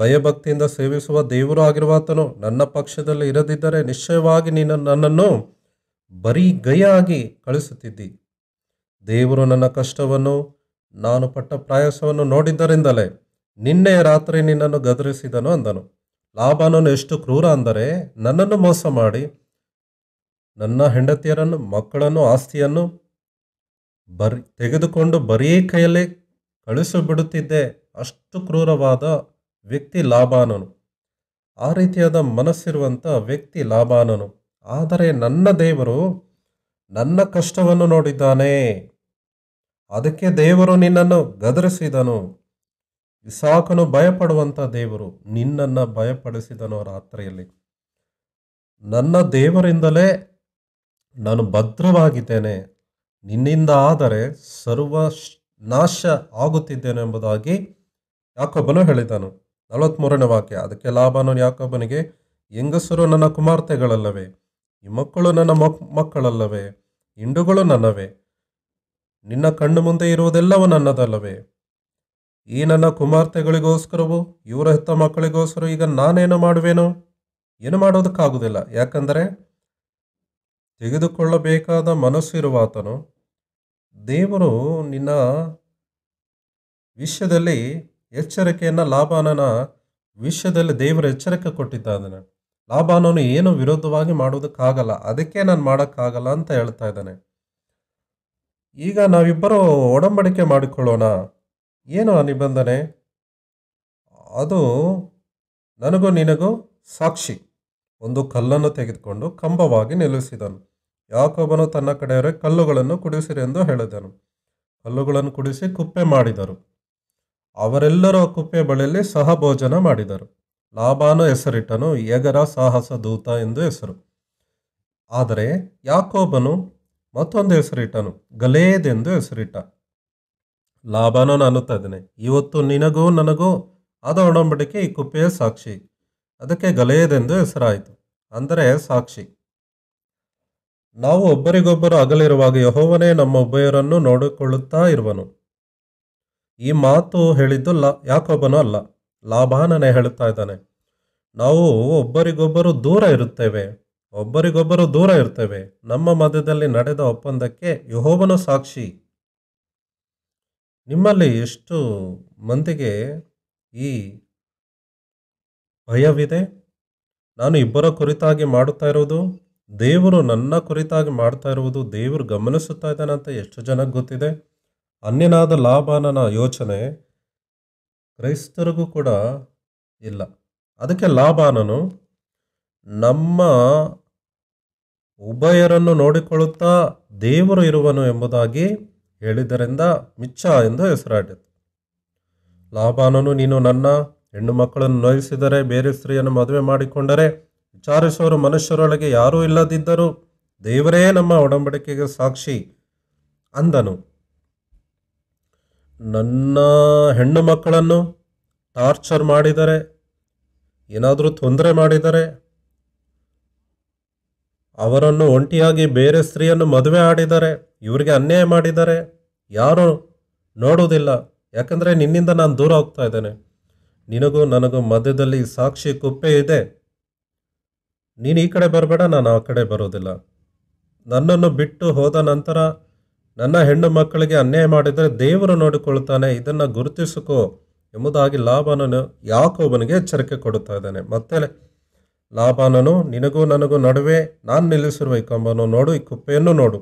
ಭಯಭಕ್ತಿಯಿಂದ ಸೇವಿಸುವ ದೇವರು ಆಗಿರುವಾತನು ನನ್ನ ಪಕ್ಷದಲ್ಲಿ ಇರದಿದ್ದರೆ ನಿಶ್ಚಯವಾಗಿ ನೀನು ನನ್ನನ್ನು ಬರೀ ಗೈಯಾಗಿ ಕಳಿಸುತ್ತಿದ್ದಿ ದೇವರು ನನ್ನ ಕಷ್ಟವನ್ನು ನಾನು ಪಟ್ಟ ಪ್ರಯಾಸವನ್ನು ನೋಡಿದ್ದರಿಂದಲೇ ನಿನ್ನೆ ರಾತ್ರಿ ನಿನ್ನನ್ನು ಗದರಿಸಿದನು ಅಂದನು ಲಾಭನನ್ನು ಎಷ್ಟು ಕ್ರೂರ ಅಂದರೆ ನನ್ನನ್ನು ಮೋಸ ಮಾಡಿ ನನ್ನ ಹೆಂಡತಿಯರನ್ನು ಮಕ್ಕಳನ್ನು ಆಸ್ತಿಯನ್ನು ಬರಿ ತೆಗೆದುಕೊಂಡು ಬರೀ ಕೈಯಲ್ಲಿ ಕಳಿಸಿಬಿಡುತ್ತಿದ್ದೆ ಅಷ್ಟು ಕ್ರೂರವಾದ ವ್ಯಕ್ತಿ ಲಾಭಾನನು ಆ ರೀತಿಯಾದ ಮನಸ್ಸಿರುವಂಥ ವ್ಯಕ್ತಿ ಲಾಭಾನನು ಆದರೆ ನನ್ನ ದೇವರು ನನ್ನ ಕಷ್ಟವನ್ನು ನೋಡಿದ್ದಾನೆ ಅದಕ್ಕೆ ದೇವರು ನಿನ್ನನ್ನು ಗದರಿಸಿದನು ಇಸಾಕನು ಭಯಪಡುವಂಥ ದೇವರು ನಿನ್ನನ್ನು ಭಯಪಡಿಸಿದನು ರಾತ್ರಿಯಲ್ಲಿ ನನ್ನ ದೇವರಿಂದಲೇ ನಾನು ಭದ್ರವಾಗಿದ್ದೇನೆ ನಿನ್ನಿಂದ ಆದರೆ ಸರ್ವ ನಾಶ ಆಗುತ್ತಿದ್ದೇನೆ ಎಂಬುದಾಗಿ ಯಾಕೊಬ್ಬನು ಹೇಳಿದನು ನಲವತ್ತ್ಮೂರನೇ ವಾಕ್ಯ ಅದಕ್ಕೆ ಲಾಭನು ಯಾಕೊಬ್ಬನಿಗೆ ಹೆಂಗಸರು ನನ್ನ ಕುಮಾರ್ತೆಗಳಲ್ಲವೇ ಈ ಮಕ್ಕಳು ನನ್ನ ಮಕ್ ಮಕ್ಕಳಲ್ಲವೇ ಹಿಂಡುಗಳು ನನ್ನವೇ ನಿನ್ನ ಕಣ್ಣು ಮುಂದೆ ಇರುವುದೆಲ್ಲವೂ ನನ್ನದಲ್ಲವೇ ಈ ನನ್ನ ಕುಮಾರ್ತೆಗಳಿಗೋಸ್ಕರವು ಇವರ ಹೆತ್ತ ಮಕ್ಕಳಿಗೋಸ್ಕರ ಈಗ ನಾನೇನು ಮಾಡುವೇನು ಏನು ಮಾಡೋದಕ್ಕಾಗುವುದಿಲ್ಲ ಯಾಕಂದರೆ ತೆಗೆದುಕೊಳ್ಳಬೇಕಾದ ಮನಸ್ಸಿರುವ ಆತನು ದೇವರು ನಿನ್ನ ವಿಷಯದಲ್ಲಿ ಎಚ್ಚರಿಕೆಯನ್ನು ಲಾಭಾನನ ವಿಷಯದಲ್ಲಿ ದೇವರು ಎಚ್ಚರಿಕೆ ಕೊಟ್ಟಿದ್ದಾನೆ ಲಾಭಾನನು ಏನು ವಿರೋಧವಾಗಿ ಮಾಡೋದಕ್ಕಾಗಲ್ಲ ಅದಕ್ಕೆ ನಾನು ಮಾಡೋಕ್ಕಾಗಲ್ಲ ಅಂತ ಹೇಳ್ತಾ ಇದ್ದಾನೆ ಈಗ ನಾವಿಬ್ಬರು ಒಡಂಬಡಿಕೆ ಮಾಡಿಕೊಳ್ಳೋಣ ಏನು ನಿಬಂಧನೆ ಅದು ನನಗೂ ನಿನಗೂ ಸಾಕ್ಷಿ ಒಂದು ಕಲ್ಲನ್ನು ತೆಗೆದುಕೊಂಡು ಕಂಬವಾಗಿ ನಿಲ್ಲಿಸಿದನು ಯಾಕೊಬ್ಬನು ತನ್ನ ಕಡೆಯವರೇ ಕಲ್ಲುಗಳನ್ನು ಕುಡಿಸಿರೆಂದು ಹೇಳಿದನು ಕಲ್ಲುಗಳನ್ನು ಕುಡಿಸಿ ಕುಪ್ಪೆ ಮಾಡಿದರು ಅವರೆಲ್ಲರೂ ಕುಪ್ಪೆ ಬಳಿಯಲ್ಲಿ ಸಹಭೋಜನ ಮಾಡಿದರು ಲಾಭಾನು ಹೆಸರಿಟ್ಟನು ಏಗರ ಸಾಹಸ ದೂತ ಎಂದು ಹೆಸರು ಆದರೆ ಯಾಕೋಬನು ಮತ್ತೊಂದು ಹೆಸರಿಟ್ಟನು ಗಲೇದೆಂದು ಹೆಸರಿಟ್ಟ ಲಾಭಾನು ಅನ್ನುತ್ತಾ ಇದ್ದೇನೆ ಇವತ್ತು ನಿನಗೂ ನನಗೂ ಆದ ಒಡಂಬಡಿಕೆ ಈ ಕುಪ್ಪೆಯ ಸಾಕ್ಷಿ ಅದಕ್ಕೆ ಗಲೇದೆಂದು ಹೆಸರಾಯಿತು ಅಂದರೆ ಸಾಕ್ಷಿ ನಾವು ಒಬ್ಬರಿಗೊಬ್ಬರು ಅಗಲಿರುವಾಗ ಯಹೋವನೇ ನಮ್ಮ ಒಬ್ಬರನ್ನು ನೋಡಿಕೊಳ್ಳುತ್ತಾ ಇರುವನು ಈ ಮಾತು ಹೇಳಿದ್ದು ಲಾ ಯಾಕೊಬ್ಬನೂ ಅಲ್ಲ ಲಾಭಾನನೇ ಹೇಳುತ್ತಾ ಇದ್ದಾನೆ ನಾವು ಒಬ್ಬರಿಗೊಬ್ಬರು ದೂರ ಇರುತ್ತೇವೆ ಒಬ್ಬರಿಗೊಬ್ಬರು ದೂರ ಇರ್ತೇವೆ ನಮ್ಮ ಮಧ್ಯದಲ್ಲಿ ನಡೆದ ಒಪ್ಪಂದಕ್ಕೆ ಯಹೋಬನು ಸಾಕ್ಷಿ ನಿಮ್ಮಲ್ಲಿ ಎಷ್ಟು ಮಂದಿಗೆ ಈ ಭಯವಿದೆ ನಾನು ಇಬ್ಬರ ಕುರಿತಾಗಿ ಮಾಡುತ್ತಾ ಇರುವುದು ದೇವರು ನನ್ನ ಕುರಿತಾಗಿ ಮಾಡ್ತಾ ಇರುವುದು ದೇವರು ಗಮನಿಸುತ್ತಾ ಇದ್ದಾನೆ ಅಂತ ಎಷ್ಟು ಜನಕ್ಕೆ ಗೊತ್ತಿದೆ ಅನ್ಯನಾದ ಲಾಭನ ಯೋಚನೆ ಕ್ರೈಸ್ತರಿಗೂ ಕೂಡ ಇಲ್ಲ ಅದಕ್ಕೆ ಲಾಭಾನನು ನಮ್ಮ ಉಭಯರನ್ನು ನೋಡಿಕೊಳ್ಳುತ್ತಾ ದೇವರು ಇರುವನು ಎಂಬುದಾಗಿ ಹೇಳಿದ್ದರಿಂದ ಮಿಚ್ಚ ಎಂದು ಹೆಸರಾಡಿತು ಲಾಭಾನನು ನೀನು ನನ್ನ ಹೆಣ್ಣು ಮಕ್ಕಳನ್ನು ನೋಯಿಸಿದರೆ ಬೇರೆ ಸ್ತ್ರೀಯನ್ನು ಮದುವೆ ಮಾಡಿಕೊಂಡರೆ ವಿಚಾರಿಸುವರು ಮನುಷ್ಯರೊಳಗೆ ಯಾರೂ ಇಲ್ಲದಿದ್ದರೂ ದೇವರೇ ನಮ್ಮ ಒಡಂಬಡಿಕೆಗೆ ಸಾಕ್ಷಿ ಅಂದನು ನನ್ನ ಹೆಣ್ಣು ಮಕ್ಕಳನ್ನು ಟಾರ್ಚರ್ ಮಾಡಿದರೆ ಏನಾದರೂ ತೊಂದರೆ ಮಾಡಿದರೆ ಅವರನ್ನು ಒಂಟಿಯಾಗಿ ಬೇರೆ ಸ್ತ್ರೀಯನ್ನು ಮದುವೆ ಆಡಿದರೆ ಇವರಿಗೆ ಅನ್ಯಾಯ ಮಾಡಿದರೆ ಯಾರು ನೋಡುವುದಿಲ್ಲ ಯಾಕಂದರೆ ನಿನ್ನಿಂದ ನಾನು ದೂರ ಹೋಗ್ತಾ ಇದ್ದೇನೆ ನಿನಗೂ ನನಗೂ ಮಧ್ಯದಲ್ಲಿ ಸಾಕ್ಷಿ ಕುಪ್ಪೆ ಇದೆ ನೀನು ಈ ಕಡೆ ಬರಬೇಡ ನಾನು ಆ ಕಡೆ ಬರೋದಿಲ್ಲ ನನ್ನನ್ನು ಬಿಟ್ಟು ಹೋದ ನಂತರ ನನ್ನ ಹೆಣ್ಣು ಮಕ್ಕಳಿಗೆ ಅನ್ಯಾಯ ಮಾಡಿದರೆ ದೇವರು ನೋಡಿಕೊಳ್ಳುತ್ತಾನೆ ಇದನ್ನು ಗುರುತಿಸಿಕೋ ಎಂಬುದಾಗಿ ಲಾಭನನು ಯಾಕೋಬನಿಗೆ ಎಚ್ಚರಿಕೆ ಕೊಡುತ್ತಾ ಇದ್ದಾನೆ ಮತ್ತೆ ಲಾಭನನು ನಿನಗೂ ನನಗೂ ನಡುವೆ ನಾನು ನಿಲ್ಲಿಸಿರುವ ಈ ಕಂಬನು ನೋಡು ಈ ಕುಪ್ಪೆಯನ್ನು ನೋಡು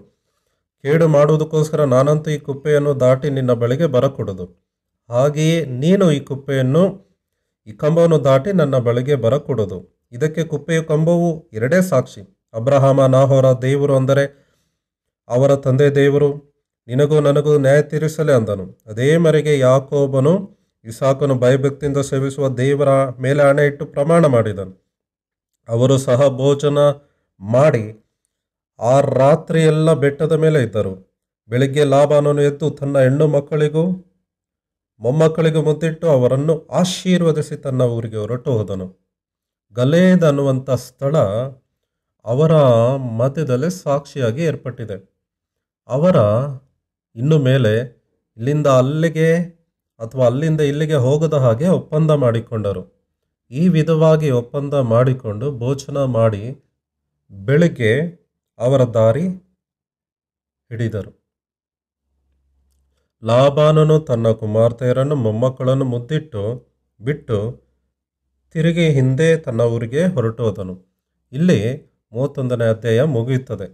ಕೇಡು ಮಾಡುವುದಕ್ಕೋಸ್ಕರ ನಾನಂತೂ ಈ ಕುಪ್ಪೆಯನ್ನು ದಾಟಿ ನಿನ್ನ ಬಳಿಗೆ ಬರಕೊಡುದು ಹಾಗೆಯೇ ನೀನು ಈ ಕುಪ್ಪೆಯನ್ನು ಈ ಕಂಬವನ್ನು ದಾಟಿ ನನ್ನ ಬಳಿಗೆ ಬರಕೊಡುದು ಇದಕ್ಕೆ ಕುಪ್ಪೆಯ ಕಂಬವು ಎರಡೇ ಸಾಕ್ಷಿ ಅಬ್ರಹಾಮ ನಾಹೋರ ದೇವರು ಅಂದರೆ ಅವರ ತಂದೆ ದೇವರು ನಿನಗೂ ನನಗೂ ನ್ಯಾಯ ತೀರಿಸಲೇ ಅಂದನು ಅದೇ ಮರೆಗೆ ಯಾಕೋಬನು ಇಸಾಕನು ಭಯಭಕ್ತಿಯಿಂದ ಸೇವಿಸುವ ದೇವರ ಮೇಲೆ ಹಣ ಇಟ್ಟು ಪ್ರಮಾಣ ಮಾಡಿದನು ಅವರು ಸಹ ಭೋಜನ ಮಾಡಿ ಆ ರಾತ್ರಿಯೆಲ್ಲ ಬೆಟ್ಟದ ಮೇಲೆ ಇದ್ದರು ಬೆಳಿಗ್ಗೆ ಲಾಭಾನನು ಎದ್ದು ತನ್ನ ಹೆಣ್ಣು ಮಕ್ಕಳಿಗೂ ಮೊಮ್ಮಕ್ಕಳಿಗೂ ಮುದ್ದಿಟ್ಟು ಅವರನ್ನು ಆಶೀರ್ವದಿಸಿ ತನ್ನ ಊರಿಗೆ ಹೊರಟು ಹೋದನು ಗಲೇದ್ ಅನ್ನುವಂಥ ಸ್ಥಳ ಅವರ ಮಧ್ಯದಲ್ಲಿ ಸಾಕ್ಷಿಯಾಗಿ ಏರ್ಪಟ್ಟಿದೆ ಅವರ ಇನ್ನು ಮೇಲೆ ಇಲ್ಲಿಂದ ಅಲ್ಲಿಗೆ ಅಥವಾ ಅಲ್ಲಿಂದ ಇಲ್ಲಿಗೆ ಹೋಗದ ಹಾಗೆ ಒಪ್ಪಂದ ಮಾಡಿಕೊಂಡರು ಈ ವಿಧವಾಗಿ ಒಪ್ಪಂದ ಮಾಡಿಕೊಂಡು ಭೋಜನ ಮಾಡಿ ಬೆಳಗ್ಗೆ ಅವರ ದಾರಿ ಹಿಡಿದರು ಲಾಬಾನನು ತನ್ನ ಕುಮಾರ್ತೆಯರನ್ನು ಮೊಮ್ಮಕ್ಕಳನ್ನು ಮುದ್ದಿಟ್ಟು ಬಿಟ್ಟು ತಿರುಗಿ ಹಿಂದೆ ತನ್ನ ಊರಿಗೆ ಹೊರಟೋದನು ಇಲ್ಲಿ ಮೂವತ್ತೊಂದನೇ ಅಧ್ಯಾಯ ಮುಗಿಯುತ್ತದೆ